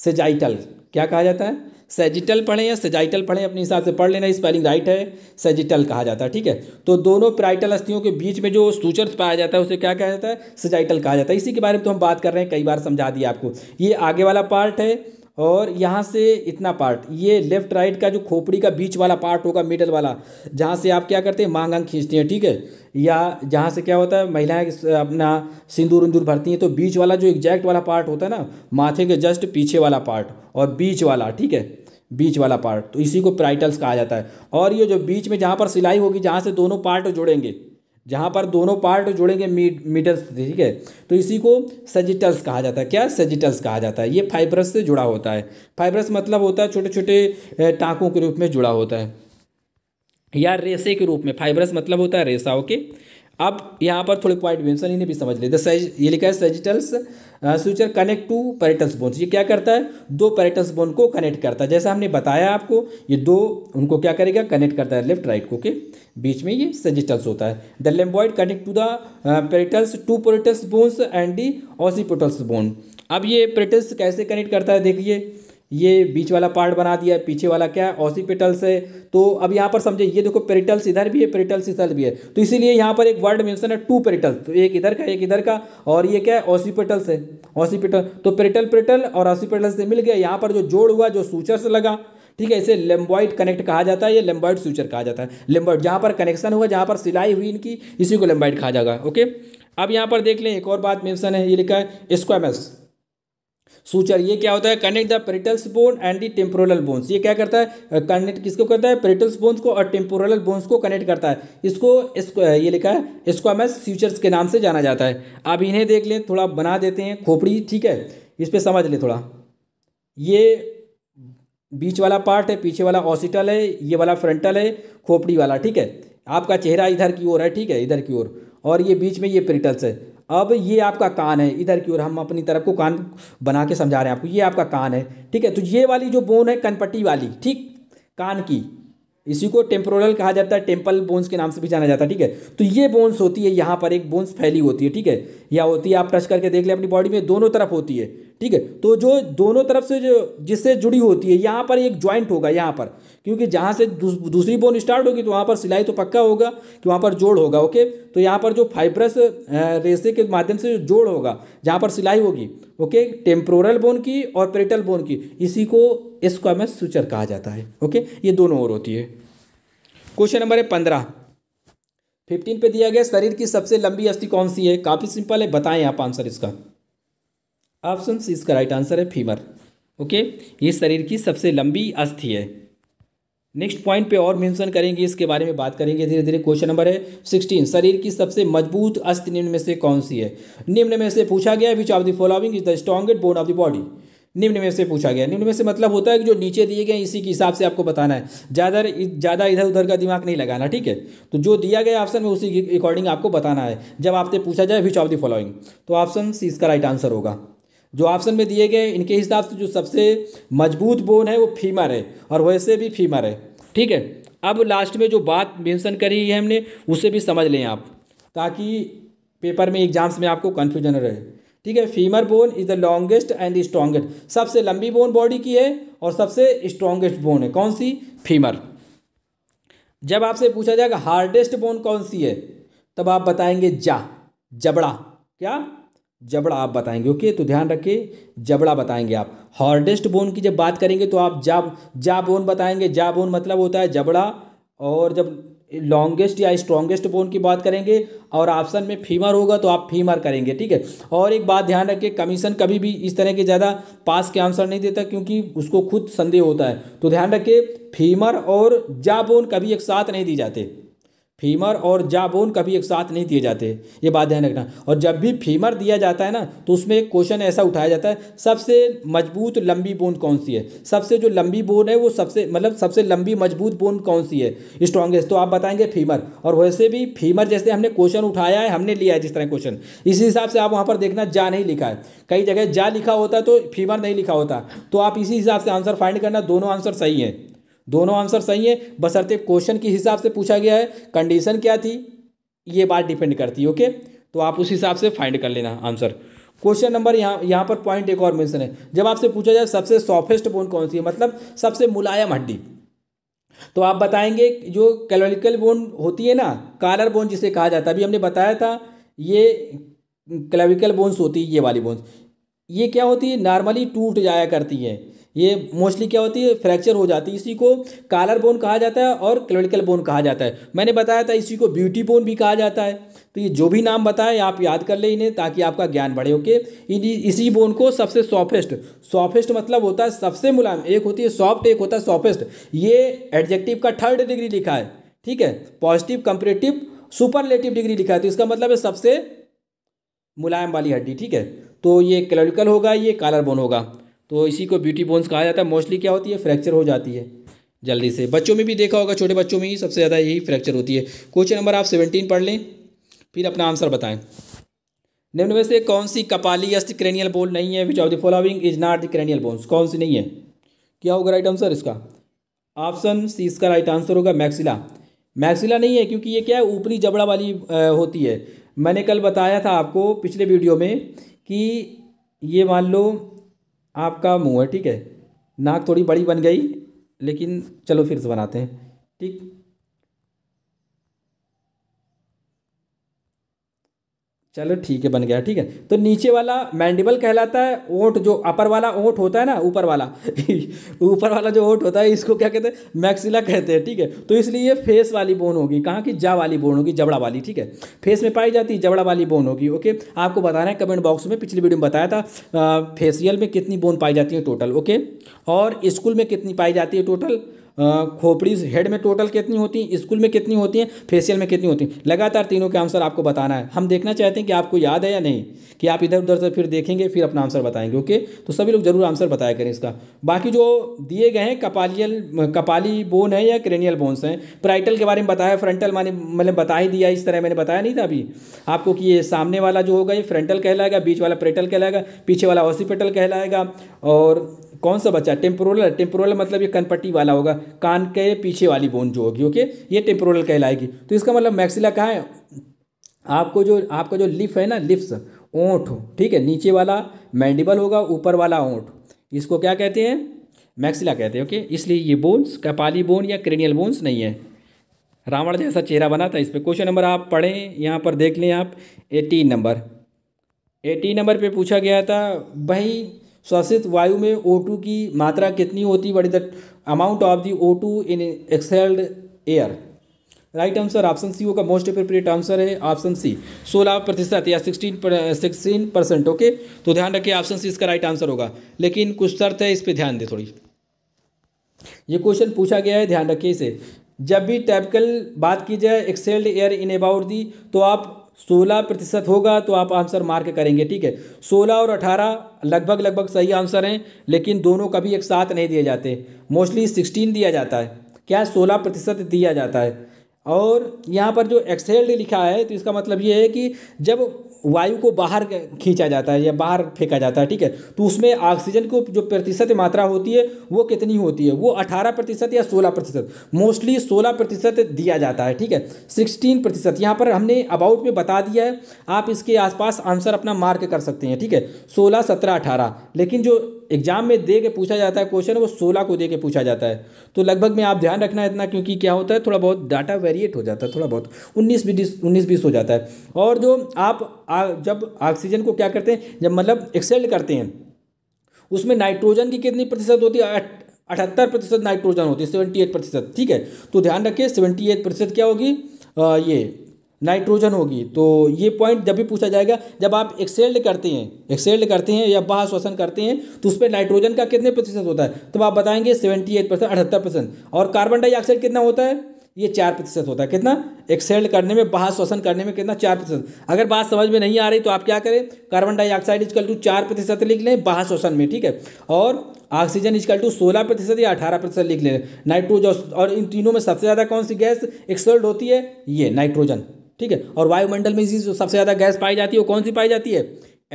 सेजाइटल क्या कहा जाता है सेजिटल पढ़ें या सेजाइटल पढ़ें अपने हिसाब से पढ़ लेना स्पेलिंग राइट है सेजिटल कहा जाता है ठीक है तो दोनों प्राइटल अस्थियों के बीच में जो सूचर पाया जाता है उसे क्या कहा जाता है सेजाइटल कहा जाता है इसी के बारे में तो हम बात कर रहे हैं कई बार समझा दिया आपको ये आगे वाला पार्ट है और यहाँ से इतना पार्ट ये लेफ्ट राइट का जो खोपड़ी का बीच वाला पार्ट होगा मिडल वाला जहाँ से आप क्या करते हैं मांग अंग खींचते हैं ठीक है या जहाँ से क्या होता है महिलाएं अपना सिंदूर उंदूर भरती हैं तो बीच वाला जो एग्जैक्ट वाला पार्ट होता है ना माथे के जस्ट पीछे वाला पार्ट और बीच वाला ठीक है बीच वाला पार्ट तो इसी को प्राइटल्स कहा जाता है और ये जो बीच में जहाँ पर सिलाई होगी जहाँ से दोनों पार्ट जोड़ेंगे जहाँ पर दोनों पार्ट जुड़ेंगे मी, मीटर्स ठीक है तो इसी को सजिटल्स कहा जाता है क्या सजिटल्स कहा जाता है ये फाइब्रस से जुड़ा होता है फाइब्रस मतलब होता है छोटे छोटे टाँकों के रूप में जुड़ा होता है या रेसे के रूप में फाइब्रस मतलब होता है रेसा ओके अब यहाँ पर थोड़े पॉइंट मेंशन इन्हें भी समझ लेते सज ये लिखा है sagittals suture connect to parietal bones ये क्या करता है दो पर्यटन बोन को कनेक्ट करता है जैसा हमने बताया आपको ये दो उनको क्या करेगा कनेक्ट करता है लेफ्ट राइट को के बीच में ये सजिटल्स होता है the lambdoid connect to the parietals to parietals bones and the occipitals bone अब ये पेरिटल्स कैसे कनेक्ट करता है देखिए ये बीच वाला पार्ट बना दिया पीछे वाला क्या है ऑसीपिटल्स है तो अब यहाँ पर समझे ये देखो पेरिटल्स इधर भी है पेरिटल्स इधर भी है तो इसीलिए यहाँ पर एक वर्ड मेंशन है टू पेरिटल तो एक इधर का एक इधर का और ये क्या है ऑसीपिटल्स है ऑसीपिटल तो पेरिटल पेरिटल और ऑसीपिटल से मिल गया यहाँ पर जो जोड़ हुआ जो सूचर्स लगा ठीक है इसे लेम्बॉइड कनेक्ट कहा जाता है या लेम्बॉइड सूचर कहा जाता है लेम्बॉइड जहाँ पर कनेक्शन हुआ जहाँ पर सिलाई हुई इनकी इसी को लेम्बॉइड कहा जाएगा ओके अब यहाँ पर देख लें एक और बात मेंशन है ये लिखा है स्क्वामस सूचर ये क्या होता है connect the parietals bone and the temporal bones ये क्या करता है कनेक्ट किसको करता है पेरिटल्स बोन्स को और टेम्पोरल बोन्स को कनेक्ट करता है इसको इसको ये लिखा है स्क्वामस सूचर्स के नाम से जाना जाता है अब इन्हें देख लें थोड़ा बना देते हैं खोपड़ी ठीक है इस पर समझ लें थोड़ा ये बीच वाला पार्ट है पीछे वाला ऑसिटल है ये वाला फ्रंटल है खोपड़ी वाला ठीक है आपका चेहरा इधर की ओर है ठीक है इधर की ओर और ये बीच में ये प्रिटल्स है अब ये आपका कान है इधर की ओर हम अपनी तरफ को कान बना के समझा रहे हैं आपको ये आपका कान है ठीक है तो ये वाली जो बोन है कनपट्टी वाली ठीक कान की इसी को टेम्पोरल कहा जाता है टेम्पल बोन्स के नाम से भी जाना जाता है ठीक है तो ये बोन्स होती है यहाँ पर एक बोन्स फैली होती है ठीक है या होती है आप टच करके देख ले अपनी बॉडी में दोनों तरफ होती है ठीक है तो जो दोनों तरफ से जो जिससे जुड़ी होती है यहाँ पर एक ज्वाइंट होगा यहाँ पर क्योंकि जहाँ से दूस, दूसरी बोन स्टार्ट होगी तो वहाँ पर सिलाई तो पक्का होगा कि वहाँ पर जोड़ होगा ओके तो यहाँ पर जो फाइब्रस रेसे के माध्यम से जो जोड़ होगा जहाँ पर सिलाई होगी ओके टेम्प्रोरल बोन की और पेरिटल बोन की इसी को स्क्वामस सूचर कहा जाता है ओके ये दोनों और होती है क्वेश्चन नंबर है पंद्रह फिफ्टीन पे दिया गया शरीर की सबसे लंबी अस्थि कौन सी है काफ़ी सिंपल है बताएं आप आंसर इसका ऑप्शन सी इसका राइट आंसर है फीमर ओके ये शरीर की सबसे लंबी अस्थि है नेक्स्ट पॉइंट पे और मेंशन करेंगे इसके बारे में बात करेंगे धीरे धीरे क्वेश्चन नंबर है सिक्सटीन शरीर की सबसे मजबूत अस्थि निम्न में से कौन सी है निम्न में से पूछा गया which of the following is the strongest bone of the body निम्न में से पूछा गया निम्न में से मतलब होता है कि जो नीचे दिए गए इसी के हिसाब से आपको बताना है ज़्यादा ज़्यादा इधर उधर का दिमाग नहीं लगाना ठीक है तो जो दिया गया ऑप्शन में उसी के अकॉर्डिंग आपको बताना है जब आपसे पूछा जाए विच ऑफ द फॉलोइंग तो ऑप्शन सी इसका राइट आंसर होगा जो ऑप्शन में दिए गए इनके हिसाब से जो सबसे मजबूत बोन है वो फीमर है और वैसे भी फीमर है ठीक है अब लास्ट में जो बात मेंशन करी है हमने उसे भी समझ लें आप ताकि पेपर में एग्जाम्स में आपको कन्फ्यूजन रहे ठीक है femur bone is the longest and strongest सबसे लंबी बोन बॉडी की है और सबसे स्ट्रॉन्गेस्ट बोन है कौन सी फीमर जब आपसे पूछा जाएगा हार्डेस्ट बोन कौन सी है तब आप बताएंगे जा जबड़ा क्या जबड़ा आप बताएंगे ओके तो ध्यान रखिए जबड़ा बताएंगे आप हार्डेस्ट बोन की जब बात करेंगे तो आप जा जा बोन बताएंगे जा बोन मतलब होता है जबड़ा और जब लॉन्गेस्ट या स्ट्रॉन्गेस्ट बोन की बात करेंगे और ऑप्शन में फीमर होगा तो आप फीमर करेंगे ठीक है और एक बात ध्यान रखिए कमीशन कभी भी इस तरह के ज़्यादा पास के आंसर नहीं देता क्योंकि उसको खुद संदेह होता है तो ध्यान रखिए फीमर और जा बोन कभी एक साथ नहीं दी जाते फीमर और जाबोन कभी एक साथ नहीं दिए जाते ये बात ध्यान रखना और जब भी फीमर दिया जाता है ना तो उसमें एक क्वेश्चन ऐसा उठाया जाता है सबसे मजबूत लंबी बोन कौन सी है सबसे जो लंबी बोन है वो सबसे मतलब सबसे लंबी मजबूत बोन कौन सी है स्ट्रॉन्गेस्ट तो आप बताएंगे फीमर और वैसे भी फीमर जैसे हमने क्वेश्चन उठाया है हमने लिया है जिस तरह क्वेश्चन इसी हिसाब से आप वहाँ पर देखना जा नहीं लिखा है कई जगह जा लिखा होता है तो फीमर नहीं लिखा होता तो आप इसी हिसाब से आंसर फाइंड करना दोनों आंसर सही है दोनों आंसर सही है बसरते क्वेश्चन के हिसाब से पूछा गया है कंडीशन क्या थी ये बात डिपेंड करती है ओके तो आप उस हिसाब से फाइंड कर लेना आंसर क्वेश्चन नंबर यहाँ यहाँ पर पॉइंट एक और मेंशन है जब आपसे पूछा जाए सबसे सॉफ्टेस्ट बोन कौन सी है मतलब सबसे मुलायम हड्डी तो आप बताएंगे जो कैलोरिकल बोन होती है ना कालर बोन जिसे कहा जाता है अभी हमने बताया था ये कैलोरिकल बोन्स होती है ये वाली बोन्स ये क्या होती है नॉर्मली टूट जाया करती है ये मोस्टली क्या होती है फ्रैक्चर हो जाती है इसी को कालर बोन कहा जाता है और क्लोडिकल बोन कहा जाता है मैंने बताया था इसी को ब्यूटी बोन भी कहा जाता है तो ये जो भी नाम बताए आप याद कर लें इन्हें ताकि आपका ज्ञान बढ़े ओके इसी बोन को सबसे सॉफ्टेस्ट सॉफ्टेस्ट मतलब होता है सबसे मुलायम एक होती है सॉफ्ट एक होता है सॉफ्टेस्ट ये एडजेक्टिव का थर्ड डिग्री लिखा है ठीक है पॉजिटिव कंपरेटिव सुपरलेटिव डिग्री लिखा है तो इसका मतलब है सबसे मुलायम वाली हड्डी ठीक है तो ये कैलोरिकल होगा ये कालर बोन होगा तो इसी को ब्यूटी बोन्स कहा जाता है मोस्टली क्या होती है फ्रैक्चर हो जाती है जल्दी से बच्चों में भी देखा होगा छोटे बच्चों में ही सबसे ज़्यादा यही फ्रैक्चर होती है क्वेश्चन नंबर आप सेवनटीन पढ़ लें फिर अपना आंसर बताएं निम्न में से कौन सी कपाली कपालीयस्ट क्रेनियल बोन नहीं है which of the following is not the cranial bones कौन सी नहीं है क्या होगा राइट आंसर इसका ऑप्शन सी इसका राइट आंसर होगा मैक्सिला मैक्सिला नहीं है क्योंकि ये क्या है ऊपरी जबड़ा वाली होती है मैंने कल बताया था आपको पिछले वीडियो में कि ये मान लो आपका मुँह है ठीक है नाक थोड़ी बड़ी बन गई लेकिन चलो फिर से बनाते हैं ठीक चलो ठीक है बन गया ठीक है तो नीचे वाला मैंडिबल कहलाता है ओंट जो अपर वाला ओंट होता है ना ऊपर वाला ऊपर वाला जो ओंट होता है इसको क्या कहते हैं मैक्सिला कहते हैं ठीक है तो इसलिए फेस वाली बोन होगी कहाँ की जा वाली बोन होगी जबड़ा वाली ठीक है फेस में पाई जाती है जबड़ा वाली बोन होगी ओके आपको बताना है कमेंट बॉक्स में पिछली वीडियो में बताया था फेसियल में कितनी बोन पाई जाती है टोटल ओके और स्कूल में कितनी पाई जाती है टोटल खोपड़ी हेड में टोटल कितनी होती हैं स्कूल में कितनी होती हैं फेशियल में कितनी होती हैं लगातार तीनों के आंसर आपको बताना है हम देखना चाहते हैं कि आपको याद है या नहीं कि आप इधर उधर से फिर देखेंगे फिर अपना आंसर बताएंगे ओके तो सभी लोग जरूर आंसर बताया करें इसका बाकी जो दिए गए हैं कपालियल कपाली बोन है या क्रेनियल बोन्स हैं प्राइटल के बारे में बताया फ्रंटल माने मैंने मतलब बता ही दिया इस तरह मैंने बताया नहीं था अभी आपको कि ये सामने वाला जो होगा ये फ्रंटल कहलाएगा बीच वाला प्रेटल कहलाएगा पीछे वाला ऑसिपिटल कहलाएगा और कौन सा बचा टेम्पोरल टेम्पोरल मतलब ये कनपट्टी वाला होगा कान के पीछे वाली बोन जो होगी ओके ये टेम्पोरल कहलाएगी तो इसका मतलब मैक्सिला कहाँ है आपको जो आपका जो लिप है ना लिप्स ओंठ ठीक है नीचे वाला मैंडिबल होगा ऊपर वाला ओंठ इसको क्या कहते हैं मैक्सिला कहते हैं ओके इसलिए ये बोन्स कपाली बोन या क्रेनियल बोन्स नहीं है रावण जैसा चेहरा बना था इस पर क्वेश्चन नंबर आप पढ़ें यहाँ पर देख लें आप एटीन नंबर एटीन नंबर पे पूछा गया था भाई श्वसित वायु में ओ टू की मात्रा कितनी होती what is the amount of the O two in exhaled air right answer option C होगा मोस्ट अप्रोप्रिएट आंसर है ऑप्शन सी सोलह प्रतिशत या सिक्सटीन सिक्सटीन परसेंट ओके तो ध्यान रखिए ऑप्शन सी इसका राइट आंसर होगा लेकिन कुछ शर्त है इस पर ध्यान दें थोड़ी ये क्वेश्चन पूछा गया है ध्यान रखिए इसे जब भी टैपिकल बात की जाए exhaled air in about the तो आप सोलह प्रतिशत होगा तो आप आंसर मार्क करेंगे ठीक है सोलह और अठारह लगभग लगभग सही आंसर हैं लेकिन दोनों कभी एक साथ नहीं दिए जाते मोस्टली सिक्सटीन दिया जाता है क्या सोलह प्रतिशत दिया जाता है और यहाँ पर जो एक्सेल्ड लिखा है तो इसका मतलब ये है कि जब वायु को बाहर खींचा जाता है या बाहर फेंका जाता है ठीक है तो उसमें ऑक्सीजन को जो प्रतिशत मात्रा होती है वो कितनी होती है वो अठारह प्रतिशत या सोलह प्रतिशत मोस्टली सोलह प्रतिशत दिया जाता है ठीक है सिक्सटीन प्रतिशत यहाँ पर हमने अबाउट में बता दिया है आप इसके आसपास आंसर अपना मार्क कर सकते हैं ठीक है सोलह सत्रह अठारह लेकिन जो एग्जाम में दे के पूछा जाता है क्वेश्चन वो सोलह को दे के पूछा जाता है तो लगभग में आप ध्यान रखना है इतना क्योंकि क्या होता है थोड़ा बहुत डाटा वेरिएट हो जाता है थोड़ा बहुत उन्नीस बीस उन्नीस बीस हो जाता है और जो आप आ, जब ऑक्सीजन को क्या करते हैं जब मतलब एक्सेल करते हैं उसमें नाइट्रोजन की कितनी प्रतिशत होती है अठहत्तर प्रतिशत नाइट्रोजन होती है सेवेंटी एट प्रतिशत ठीक है तो ध्यान रखिए सेवेंटी एट प्रतिशत क्या होगी आ, ये नाइट्रोजन होगी तो ये पॉइंट जब भी पूछा जाएगा जब आप एक्सेल्ड करते हैं एक्सेल्ड करते हैं या बाह श्वसन करते हैं तो उस पर नाइट्रोजन का कितने प्रतिशत होता है तो आप बताएंगे सेवेंटी एट परसेंट अठहत्तर परसेंट और कार्बन डाइऑक्साइड कितना होता है ये चार प्रतिशत होता है कितना एक्सेल्ड करने में बाहर श्वसन करने में कितना चार प्रतिशत अगर बात समझ में नहीं आ रही तो आप क्या करें कार्बन डाइऑक्साइड इजकल टू चार प्रतिशत लिख लें बाहर श्वसन में ठीक है और ऑक्सीजन इजकल टू सोलह प्रतिशत या अठारह प्रतिशत लिख लें नाइट्रोजन और इन तीनों में सबसे ज़्यादा कौन सी गैस एक्सेल्ड होती है ये नाइट्रोजन ठीक है और वायुमंडल में जो सबसे ज़्यादा गैस पाई जाती है वो कौन सी पाई जाती है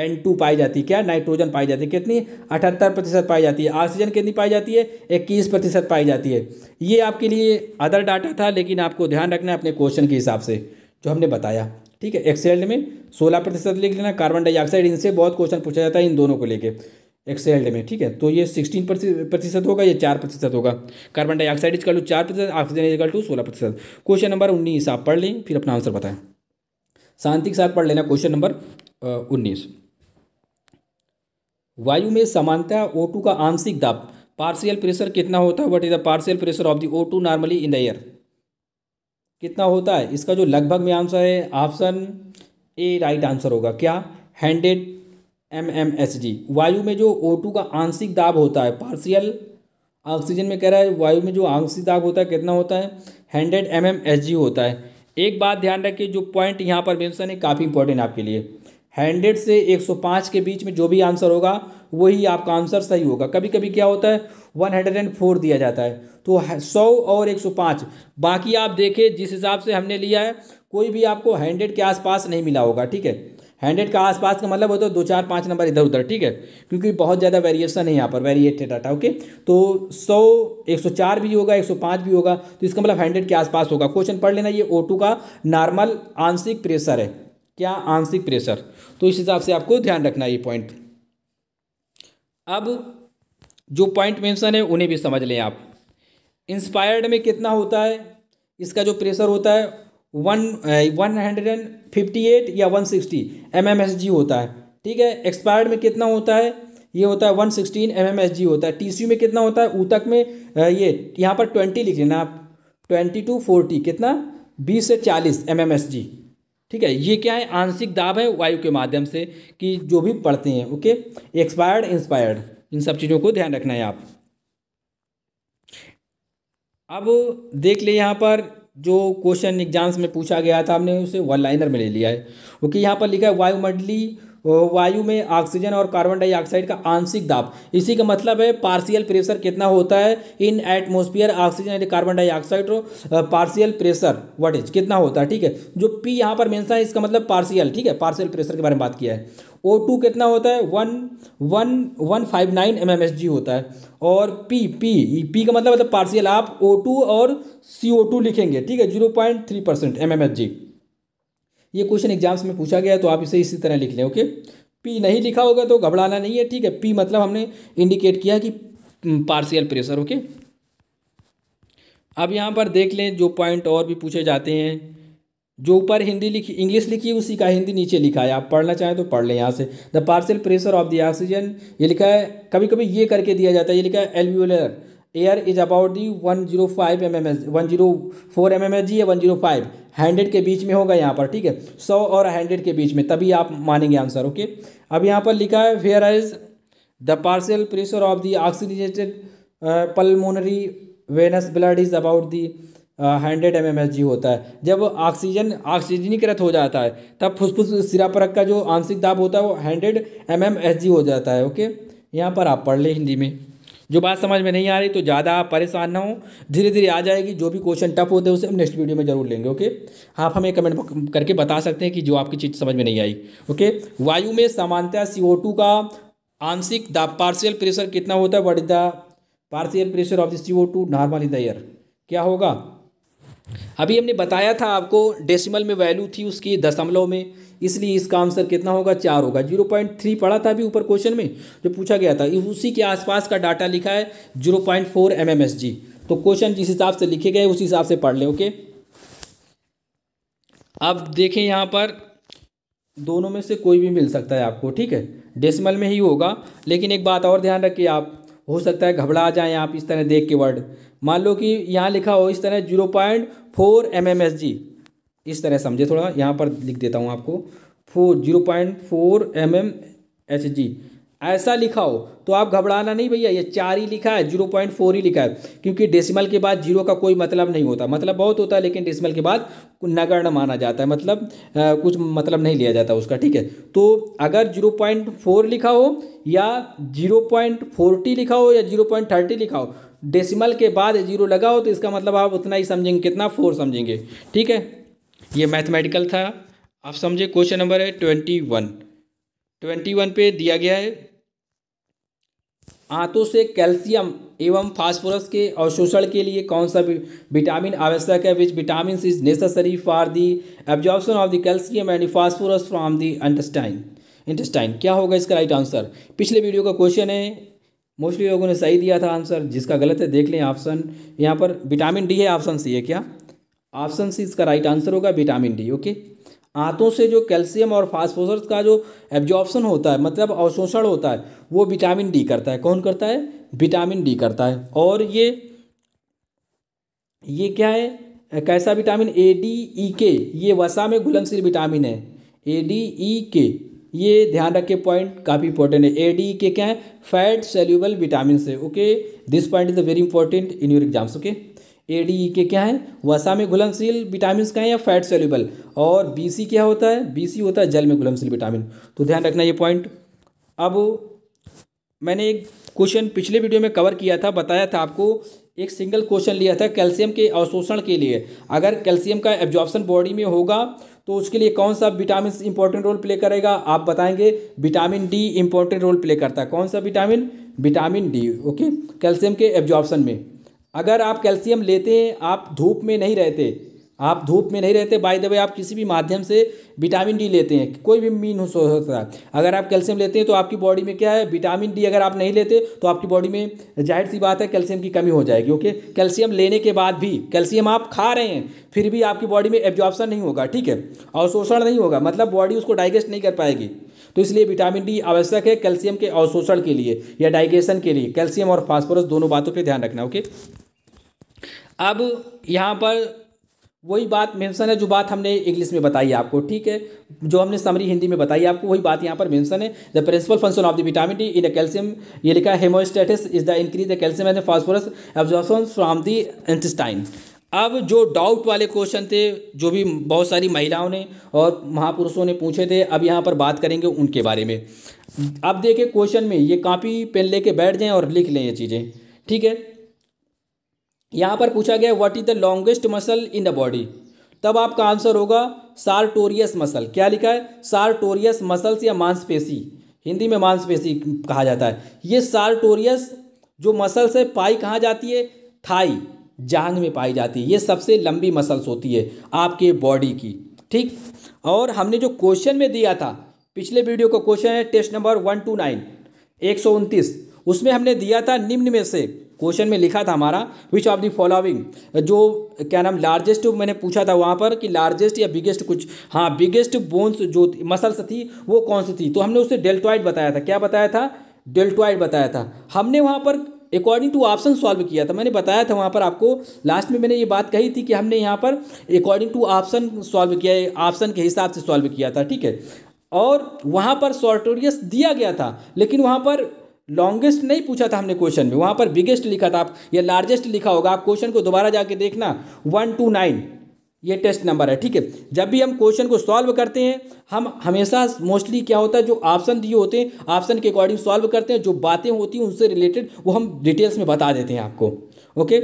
एन टू पाई जाती है क्या नाइट्रोजन पाई जाती है कितनी अठहत्तर प्रतिशत पाई जाती है ऑक्सीजन कितनी पाई जाती है इक्कीस प्रतिशत पाई जाती है ये आपके लिए अदर डाटा था लेकिन आपको ध्यान रखना है अपने क्वेश्चन के हिसाब से जो हमने बताया ठीक है एक्सेल में सोलह प्रतिशत लिख लेना कार्बन डाइऑक्साइड इनसे बहुत क्वेश्चन पूछा जाता है इन दोनों को लेकर एक्सेल्ड में ठीक है तो ये सिक्सटीन प्रतिशत होगा या चार प्रतिशत होगा carbon dioxide is equal to चार प्रतिशत ऑक्सीजन इजकल टू सोलह प्रतिशत क्वेश्चन नंबर उन्नीस आप पढ़ लें फिर अपना आंसर बताएं शांति के साथ पढ़ लेना क्वेश्चन नंबर उन्नीस वायु में समानता ओ का आंशिक दाब पार्शियल प्रेशर कितना होता है what is the partial pressure of the O two normally in the air कितना होता है इसका जो लगभग में आंसर है ऑप्शन ए राइट आंसर होगा क्या hundred M M H G वायु में जो ओ टू का आंशिक दाब होता है पार्शियल ऑक्सीजन में कह रहा है वायु में जो आंशिक दाब होता है कितना होता है hundred M M H G होता है एक बात ध्यान रखिए जो पॉइंट यहाँ पर मेंशन है काफ़ी इंपॉर्टेंट आपके लिए हंड्रेड से एक सौ पाँच के बीच में जो भी आंसर होगा वही आपका आंसर सही होगा कभी कभी क्या होता है वन हंड्रेड एंड फोर दिया जाता है तो सौ और एक सौ पाँच बाकी आप देखें जिस हिसाब से हमने लिया है कोई भी आपको हंड्रेड के आसपास नहीं मिला होगा ठीक है हंड्रेड का आसपास का मतलब होता है दो चार पाँच नंबर इधर उधर ठीक है क्योंकि बहुत ज़्यादा वेरिएशन है यहाँ पर वेरिएटेड डाटा ओके तो सौ एक सौ चार भी होगा एक सौ पाँच भी होगा तो इसका मतलब हंड्रेड के आसपास होगा क्वेश्चन पढ़ लेना ये ओ टू का नॉर्मल आंशिक प्रेशर है क्या आंशिक प्रेशर तो इस हिसाब से आपको ध्यान रखना ये पॉइंट अब जो पॉइंट मेंशन है उन्हें भी समझ लें आप इंस्पायर्ड में कितना होता है इसका जो प्रेशर होता है one one hundred and fifty eight या one sixty M M S G होता है ठीक है एक्सपायर्ड में कितना होता है ये होता है one sixteen M M S G होता है टी में कितना होता है ऊतक में ये यहाँ पर ट्वेंटी लिख लेना आप ट्वेंटी टू फोर्टी कितना बीस से चालीस एम एम एस जी ठीक है ये क्या है आंशिक दाब है वायु के माध्यम से कि जो भी पढ़ते हैं ओके एक्सपायर्ड इंस्पायर्ड इन सब चीज़ों को ध्यान रखना है आप अब देख ले यहाँ पर जो क्वेश्चन एग्जाम्स में पूछा गया था हमने उसे वन लाइनर में ले लिया है क्योंकि यहाँ पर लिखा है वायुमंडली वायु में ऑक्सीजन और कार्बन डाइऑक्साइड का आंशिक दाब इसी का मतलब है पार्शियल प्रेशर कितना होता है in atmosphere oxygen and carbon dioxide partial pressure what is कितना होता है ठीक है जो पी यहाँ पर मेंशन है इसका मतलब पार्शियल ठीक है पार्शियल प्रेशर के बारे में बात किया है ओ टू कितना होता है one one one five nine M M S G होता है और पी पी पी का मतलब मतलब तो पार्शियल आप ओ टू और सी ओ टू लिखेंगे ठीक है zero point three percent M M S G ये क्वेश्चन एग्जाम्स में पूछा गया है तो आप इसे इसी तरह लिख लें ओके पी नहीं लिखा होगा तो घबराना नहीं है ठीक है पी मतलब हमने इंडिकेट किया कि पार्शियल हम्म, प्रेशर ओके अब यहाँ पर देख लें जो पॉइंट और भी पूछे जाते हैं जो ऊपर हिंदी लिखी इंग्लिश लिखी है उसी का हिंदी नीचे लिखा है आप पढ़ना चाहें तो पढ़ लें यहाँ से the partial pressure of the oxygen ये लिखा है कभी कभी ये करके दिया जाता है ये लिखा है alveolar air is about the one zero five M M S one zero four M M S G या वन जीरो फाइव हंड्रेड के बीच में होगा यहाँ पर ठीक है सौ और हंड्रेड के बीच में तभी आप मानेंगे आंसर ओके अब यहाँ पर लिखा है where is the partial pressure of the oxygenated pulmonary venous blood is about the hundred M M G होता है जब ऑक्सीजन ऑक्सीजनीकृत हो जाता है तब फुसफुस सिरापरक का जो आंशिक दाब होता है वो हंड्रेड एम एम जी हो जाता है ओके यहाँ पर आप पढ़ लें हिंदी में जो बात समझ में नहीं आ रही तो ज़्यादा आप परेशान ना हो धीरे धीरे आ जाएगी जो भी क्वेश्चन टफ होते हैं उसे हम नेक्स्ट वीडियो में जरूर लेंगे ओके आप हमें कमेंट करके बता सकते हैं कि जो आपकी चीज़ समझ में नहीं आई ओके वायु में सामान्यतः सी का आंशिक द पार्शियल प्रेशर कितना होता है what is the partial pressure of the C O two normal in the air क्या होगा अभी हमने बताया था आपको डेसिमल में वैल्यू थी उसकी दशमलव में इसलिए इसका आंसर कितना होगा चार होगा जीरो पॉइंट थ्री पढ़ा था अभी ऊपर क्वेश्चन में जो पूछा गया था उसी के आसपास का डाटा लिखा है zero point four M M S G तो क्वेश्चन जिस हिसाब से लिखे गए उसी हिसाब से पढ़ लें ओके अब देखें यहाँ पर दोनों में से कोई भी मिल सकता है आपको ठीक है डेसिमल में ही होगा लेकिन एक बात और ध्यान रखिए आप हो सकता है घबरा जाएं आप इस तरह देख के वर्ड मान लो कि यहाँ लिखा हो इस तरह zero point four M M S G इस तरह समझे थोड़ा यहाँ पर लिख देता हूँ आपको four zero point four M M H G ऐसा लिखा हो तो आप घबराना नहीं भैया ये चार ही लिखा है जीरो पॉइंट फोर ही लिखा है क्योंकि डेसिमल के बाद जीरो का कोई मतलब नहीं होता मतलब बहुत होता है लेकिन डेसिमल के बाद नगण्य माना जाता है मतलब आ, कुछ मतलब नहीं लिया जाता उसका ठीक है तो अगर जीरो पॉइंट फोर लिखा हो या जीरो पॉइंट फोर्टी लिखा हो या जीरो पॉइंट थर्टी लिखा हो डेसिमल के बाद जीरो लगा हो तो इसका मतलब आप उतना ही समझेंगे कितना फोर समझेंगे ठीक है ये मैथमेटिकल था आप समझे क्वेश्चन नंबर है ट्वेंटी वन ट्वेंटी वन पे दिया गया है आंतों से कैल्शियम एवं फास्फोरस के अवशोषण के लिए कौन सा विटामिन आवश्यक है which vitamin is necessary for the absorption of the calcium and phosphorus from the अंडरस्टाइन इंटेस्टाइन क्या होगा इसका राइट आंसर पिछले वीडियो का क्वेश्चन है मोस्टली लोगों ने सही दिया था आंसर जिसका गलत है देख लें ऑप्शन यहाँ पर विटामिन डी है ऑप्शन सी है क्या ऑप्शन सी इसका राइट आंसर होगा विटामिन डी ओके आंतों से जो कैल्शियम और फास्फोरस का जो एब्जॉर्प्शन होता है मतलब अवशोषण होता है वो विटामिन डी करता है कौन करता है विटामिन डी करता है और ये ये क्या है कैसा विटामिन ए डी ई के ये वसा में घुलनशील विटामिन है ए डी ई के ये ध्यान रखे पॉइंट काफ़ी इंपॉर्टेंट है ए डी के क्या है फैट सेल्यूबल विटामिन से okay this point is the very important in your exams okay A D E के क्या है वसा में घुलनशील विटामिन का है या फैट सेल्यूबल और बी सी क्या होता है बी सी होता है जल में घुलनशील विटामिन तो ध्यान रखना ये पॉइंट अब मैंने एक क्वेश्चन पिछले वीडियो में कवर किया था बताया था आपको एक सिंगल क्वेश्चन लिया था कैल्शियम के अवशोषण के लिए अगर कैल्शियम का एब्जॉर्प्शन बॉडी में होगा तो उसके लिए कौन सा विटामिन इंपॉर्टेंट रोल प्ले करेगा आप बताएंगे vitamin D important role play करता है कौन सा vitamin vitamin D okay calcium के एब्जॉर्प्शन में अगर आप कैल्शियम लेते हैं आप धूप में नहीं रहते आप धूप में नहीं रहते बाय द वे आप किसी भी माध्यम से विटामिन डी लेते हैं कोई भी मीन हो सकता है अगर आप कैल्शियम लेते हैं तो आपकी बॉडी में क्या है विटामिन डी अगर आप नहीं लेते तो आपकी बॉडी में जाहिर सी बात है कैल्शियम की कमी हो जाएगी ओके कैल्शियम लेने के बाद भी कैल्शियम आप खा रहे हैं फिर भी आपकी बॉडी में एब्जॉर्प्शन नहीं होगा ठीक है अवशोषण नहीं होगा मतलब बॉडी उसको डाइजेस्ट नहीं कर पाएगी तो इसलिए विटामिन डी आवश्यक है कैल्शियम के अवशोषण के लिए या डाइजेशन के लिए कैल्शियम और फॉस्फोरस दोनों बातों पर ध्यान रखना ओके अब यहाँ पर वही बात मेंशन है जो बात हमने इंग्लिश में बताई आपको ठीक है जो हमने समरी हिंदी में बताई आपको वही बात यहाँ पर मेंशन है the principal function of the vitamin D in the calcium ये लिखा है homeostasis is the increase the calcium and phosphorus absorption from the intestine अब जो डाउट वाले क्वेश्चन थे जो भी बहुत सारी महिलाओं ने और महापुरुषों ने पूछे थे अब यहाँ पर बात करेंगे उनके बारे में अब देखें क्वेश्चन में ये कापी पेन लेके बैठ जाएं और लिख लें ये चीज़ें ठीक है यहाँ पर पूछा गया what is the longest muscle in the body तब आपका आंसर होगा सार्टोरियस मसल क्या लिखा है सार्टोरियस मसल्स या मांसपेशी हिंदी में मांसपेशी कहा जाता है ये सार्टोरियस जो मसल्स है पाई कहाँ जाती है थाई जांग में पाई जाती है ये सबसे लंबी मसल्स होती है आपके बॉडी की ठीक और हमने जो क्वेश्चन में दिया था पिछले वीडियो का क्वेश्चन है test number one two nine एक सौ उनतीस उसमें हमने दिया था निम्न में से क्वेश्चन में लिखा था हमारा विच ऑफ द फॉलोविंग जो क्या नाम लार्जेस्ट मैंने पूछा था वहाँ पर कि लार्जेस्ट या बिगेस्ट कुछ हाँ बिगेस्ट बोन्स जो मसल्स थी वो कौन सी थी तो हमने उसे डेल्टॉइड बताया था क्या बताया था डेल्टॉइड बताया था हमने वहाँ पर अकॉर्डिंग टू ऑप्शन सॉल्व किया था मैंने बताया था वहाँ पर आपको लास्ट में मैंने ये बात कही थी कि हमने यहाँ पर अकॉर्डिंग टू ऑप्शन सॉल्व किया ऑप्शन के हिसाब से सॉल्व किया था ठीक है और वहाँ पर सॉर्टोरियस दिया गया था लेकिन वहाँ पर लॉन्गेस्ट नहीं पूछा था हमने क्वेश्चन में वहां पर बिगेस्ट लिखा था आप या लार्जेस्ट लिखा होगा आप क्वेश्चन को दोबारा जाके देखना वन टू नाइन ये टेस्ट नंबर है ठीक है जब भी हम क्वेश्चन को सॉल्व करते हैं हम हमेशा मोस्टली क्या होता है जो ऑप्शन दिए होते हैं ऑप्शन के अकॉर्डिंग सॉल्व करते हैं जो बातें होती हैं उनसे रिलेटेड वो हम डिटेल्स में बता देते हैं आपको ओके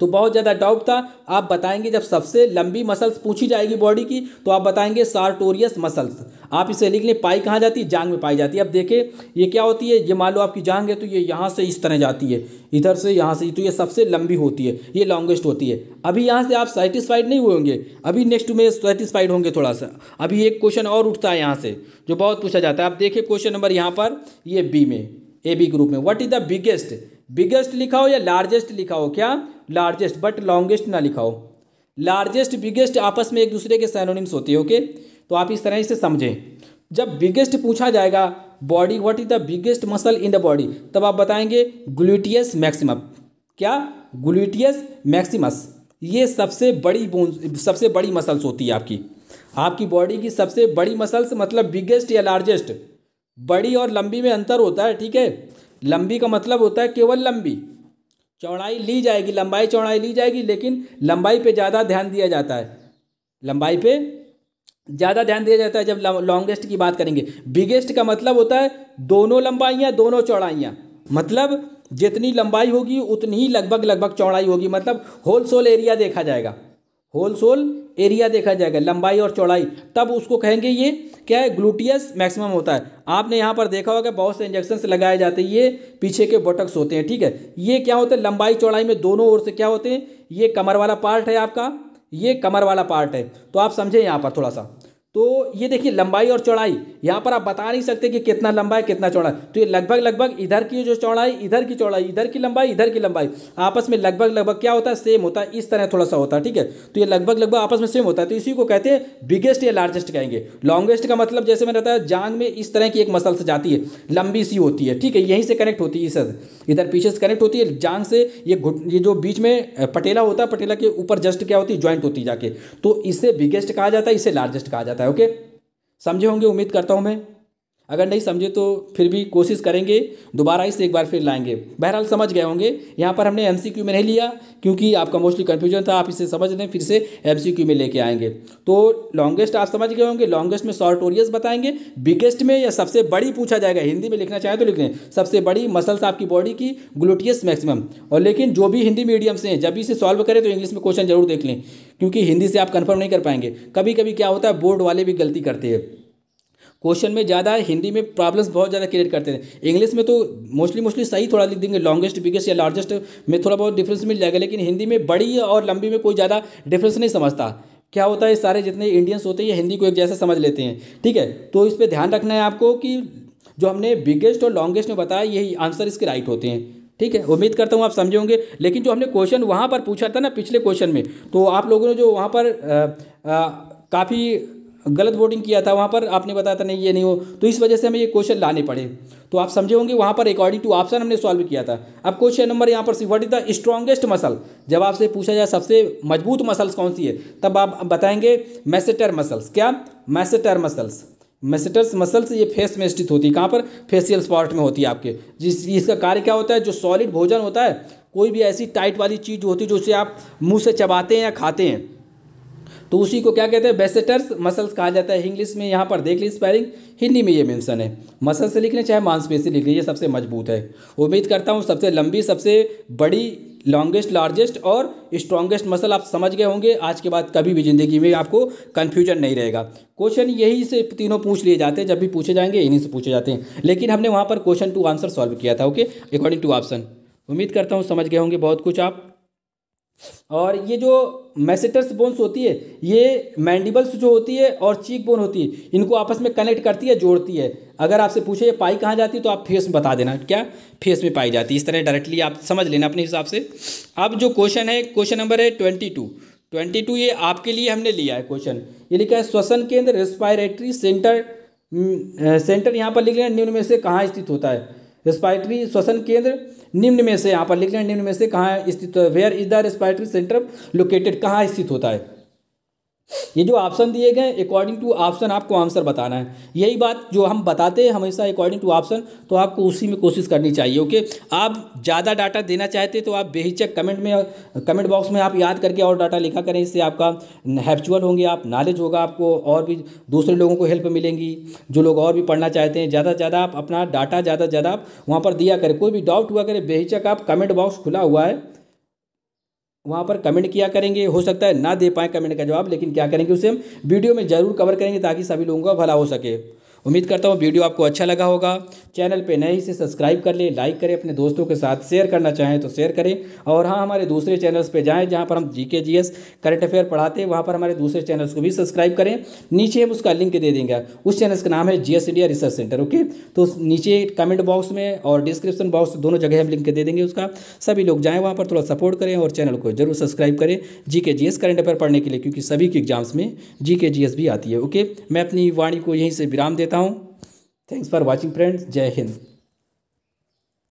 तो बहुत ज़्यादा डाउट था आप बताएंगे जब सबसे लंबी मसल्स पूछी जाएगी बॉडी की तो आप बताएंगे सार्टोरियस मसल्स आप इसे लिख लें पाई कहाँ जाती है जांग में पाई जाती है अब देखें ये क्या होती है ये मान लो आपकी जांग है तो ये यहाँ से इस तरह जाती है इधर से यहाँ से तो ये सबसे लंबी होती है ये लॉन्गेस्ट होती है अभी यहाँ से आप सेटिस्फाइड नहीं हुए होंगे अभी नेक्स्ट में सेटिस्फाइड होंगे थोड़ा सा अभी एक क्वेश्चन और उठता है यहाँ से जो बहुत पूछा जाता है आप देखिए क्वेश्चन नंबर यहाँ पर ये बी में ए बी ग्रुप में what is the biggest biggest लिखा हो या लार्जेस्ट लिखा हो क्या लार्जेस्ट बट लॉन्गेस्ट ना लिखा हो लार्जेस्ट बिगेस्ट आपस में एक दूसरे के सैनोनिम्स होते हैं ओके तो आप इस तरह से समझें जब बिगेस्ट पूछा जाएगा body what is the biggest muscle in the body तब आप बताएंगे ग्लूटियस मैक्सिमम क्या ग्लूटियस मैक्सिमस ये सबसे बड़ी बोन सबसे बड़ी मसल्स होती है आपकी आपकी बॉडी की सबसे बड़ी मसल्स मतलब बिगेस्ट या लार्जेस्ट बड़ी और लंबी में अंतर होता है ठीक है लंबी का मतलब होता है केवल लंबी चौड़ाई ली जाएगी लंबाई चौड़ाई ली जाएगी लेकिन लंबाई पे ज़्यादा ध्यान दिया जाता है लंबाई पे ज़्यादा ध्यान दिया जाता है जब लॉन्गेस्ट की बात करेंगे बिगेस्ट का मतलब होता है दोनों लंबाइयाँ दोनों चौड़ाइयाँ मतलब जितनी लंबाई होगी उतनी ही लगभग लगभग चौड़ाई होगी मतलब होल सोल एरिया देखा जाएगा होल सोल एरिया देखा जाएगा लंबाई और चौड़ाई तब उसको कहेंगे ये क्या है ग्लूटियस मैक्सिमम होता है आपने यहाँ पर देखा होगा बहुत से इंजेक्शन लगाए जाते हैं ये पीछे के बोटक्स होते हैं ठीक है ये क्या होता है लंबाई चौड़ाई में दोनों ओर से क्या होते हैं ये कमर वाला पार्ट है आपका ये कमर वाला पार्ट है तो आप समझें यहाँ पर थोड़ा सा तो ये देखिए लंबाई और चौड़ाई यहाँ पर आप बता नहीं सकते कि कितना लंबा है कितना चौड़ा है तो ये लगभग लगभग इधर की जो चौड़ाई इधर की चौड़ाई इधर की लंबाई इधर की लंबाई आपस में लगभग लगभग क्या होता है सेम होता है इस तरह थोड़ा सा होता है ठीक है तो ये लगभग लगभग आपस में सेम होता है तो इसी को कहते हैं बिगेस्ट या लार्जेस्ट कहेंगे लॉन्गेस्ट का मतलब जैसे मैंने बताया जांग में इस तरह की एक मसल से जाती है लंबी सी होती है ठीक है यहीं से कनेक्ट होती है इस इधर पीछे से कनेक्ट होती है जांग से ये ये जो बीच में पटेला होता है पटेला के ऊपर जस्ट क्या होती है ज्वाइंट होती है जाके तो इसे बिगेस्ट कहा जाता है इसे लार्जेस्ट कहा जाता है है ओके समझे होंगे उम्मीद करता हूँ मैं अगर नहीं समझे तो फिर भी कोशिश करेंगे दोबारा इसे एक बार फिर लाएंगे बहरहाल समझ गए होंगे यहाँ पर हमने एमसीक्यू में नहीं लिया क्योंकि आपका मोस्टली कन्फ्यूजन था आप इसे समझ लें फिर से एमसीक्यू में लेके आएंगे तो लॉन्गेस्ट आप समझ गए होंगे लॉन्गेस्ट में शॉर्ट ओरियस बताएंगे बिगेस्ट में या सबसे बड़ी पूछा जाएगा हिंदी में लिखना चाहें तो लिख लें सबसे बड़ी मसल्स आपकी बॉडी की ग्लूटियस मैक्सिमम और लेकिन जो भी हिंदी मीडियम से हैं जब भी इसे सॉल्व करें तो इंग्लिश में क्वेश्चन जरूर देख लें क्योंकि हिंदी से आप कन्फर्म नहीं कर पाएंगे कभी कभी क्या होता है बोर्ड वाले भी गलती करते हैं क्वेश्चन में ज़्यादा हिंदी में प्रॉब्लम्स बहुत ज़्यादा क्रिएट करते हैं इंग्लिश में तो मोस्टली मोस्टली सही थोड़ा लिख देंगे लॉन्गेस्ट बिगेस्ट या लार्जेस्ट में थोड़ा बहुत डिफरेंस मिल जाएगा लेकिन हिंदी में बड़ी और लंबी में कोई ज़्यादा डिफरेंस नहीं समझता क्या होता है सारे जितने इंडियंस होते हैं हिंदी को एक जैसा समझ लेते हैं ठीक है तो इस पर ध्यान रखना है आपको कि जो हमने बिगेस्ट और लॉन्गेस्ट में बताया यही आंसर इसके राइट होते हैं ठीक है उम्मीद करता हूँ आप समझे होंगे लेकिन जो हमने क्वेश्चन वहाँ पर पूछा था ना पिछले क्वेश्चन में तो आप लोगों ने जो वहाँ पर काफ़ी गलत वोटिंग किया था वहाँ पर आपने बताया था नहीं ये नहीं हो तो इस वजह से हमें ये क्वेश्चन लाने पड़े तो आप समझे होंगे वहाँ पर अकॉर्डिंग टू ऑप्शन हमने सॉल्व किया था अब क्वेश्चन नंबर यहाँ पर C what is the strongest muscle जब आपसे पूछा जाए सबसे मजबूत मसल्स कौन सी है तब आप बताएंगे मैसेटर मसल्स क्या मैसेटर मसल्स मैसेटर्स मसल्स ये फेस में स्थित होती है कहाँ पर फेसियल स्पॉट में होती है आपके जिस इसका कार्य क्या होता है जो सॉलिड भोजन होता है कोई भी ऐसी टाइट वाली चीज़ होती है जो उसे आप मुंह से चबाते हैं या खाते हैं तो उसी को क्या कहते हैं बेसेटर्स मसल्स कहा जाता है इंग्लिश में यहाँ पर देख ली स्पेलिंग हिंदी में ये मेंशन है मसल से लिख लें चाहे मांसपेशी से लिख लीजिए सबसे मजबूत है उम्मीद करता हूँ सबसे लंबी सबसे बड़ी लॉन्गेस्ट लार्जेस्ट और स्ट्रॉन्गेस्ट मसल आप समझ गए होंगे आज के बाद कभी भी ज़िंदगी में आपको कन्फ्यूजन नहीं रहेगा क्वेश्चन यही से तीनों पूछ लिए जाते हैं जब भी पूछे जाएंगे इन्हीं से पूछे जाते हैं लेकिन हमने वहाँ पर क्वेश्चन टू आंसर सॉल्व किया था ओके अकॉर्डिंग टू ऑप्शन उम्मीद करता हूँ समझ गए होंगे बहुत कुछ आप और ये जो मैसेटर्स बोन्स होती है ये मैंडिबल्स जो होती है और चीक बोन होती है इनको आपस में कनेक्ट करती है जोड़ती है अगर आपसे पूछे ये पाई कहाँ जाती है तो आप फेस में बता देना क्या फेस में पाई जाती है इस तरह डायरेक्टली आप समझ लेना अपने हिसाब से अब जो क्वेश्चन है क्वेश्चन नंबर है ट्वेंटी टू ट्वेंटी टू ये आपके लिए हमने लिया है क्वेश्चन ये लिखा है श्वसन केंद्र रेस्पायरेटरी सेंटर सेंटर यहाँ पर लिख लेना निम्न में से कहाँ स्थित होता है रेस्पायरेटरी श्वसन केंद्र निम्न में से यहाँ पर लिख लें निम्न में से कहाँ स्थित where is the respiratory centre located कहाँ स्थित होता है ये जो ऑप्शन दिए गए अकॉर्डिंग टू ऑप्शन आपको आंसर बताना है यही बात जो हम बताते हैं हमेशा अकॉर्डिंग टू ऑप्शन तो आपको उसी में कोशिश करनी चाहिए ओके आप ज़्यादा डाटा देना चाहते तो आप बेहिचक कमेंट में कमेंट बॉक्स में आप याद करके और डाटा लिखा करें इससे आपका हैप्चुअल होंगे आप नॉलेज होगा आपको और भी दूसरे लोगों को हेल्प मिलेंगी जो लोग और भी पढ़ना चाहते हैं ज़्यादा से ज़्यादा आप अपना डाटा ज़्यादा से ज़्यादा आप वहाँ पर दिया करें कोई भी डाउट हुआ करें बेहिचक आप कमेंट बॉक्स खुला हुआ है वहाँ पर कमेंट किया करेंगे हो सकता है ना दे पाएँ कमेंट का जवाब लेकिन क्या करेंगे उसे हम वीडियो में ज़रूर कवर करेंगे ताकि सभी लोगों का भला हो सके उम्मीद करता हूँ वीडियो आपको अच्छा लगा होगा चैनल पे नए इसे सब्सक्राइब कर लें लाइक करें अपने दोस्तों के साथ शेयर करना चाहें तो शेयर करें और हाँ हमारे दूसरे चैनल्स पे जाएं जहाँ पर हम जी के जी एस करंट अफेयर पढ़ाते हैं वहाँ पर हमारे दूसरे चैनल्स को भी सब्सक्राइब करें नीचे हम उसका लिंक दे देंगे उस चैनल का नाम है G S India research centre okay तो नीचे कमेंट बॉक्स में और डिस्क्रिप्शन बॉक्स दोनों जगह हम लिंक दे देंगे उसका सभी लोग जाएँ वहाँ पर थोड़ा सपोर्ट करें और चैनल को जरूर सब्सक्राइब करें जी के जी एस करंट अफेयर पढ़ने के लिए क्योंकि सभी के एग्जाम्स में जी के जी एस भी आती है ओके मैं अपनी वाणी को यहीं से विराम देता हूँ थैंक्स फॉर वॉचिंग फ्रेंड्स जय हिंद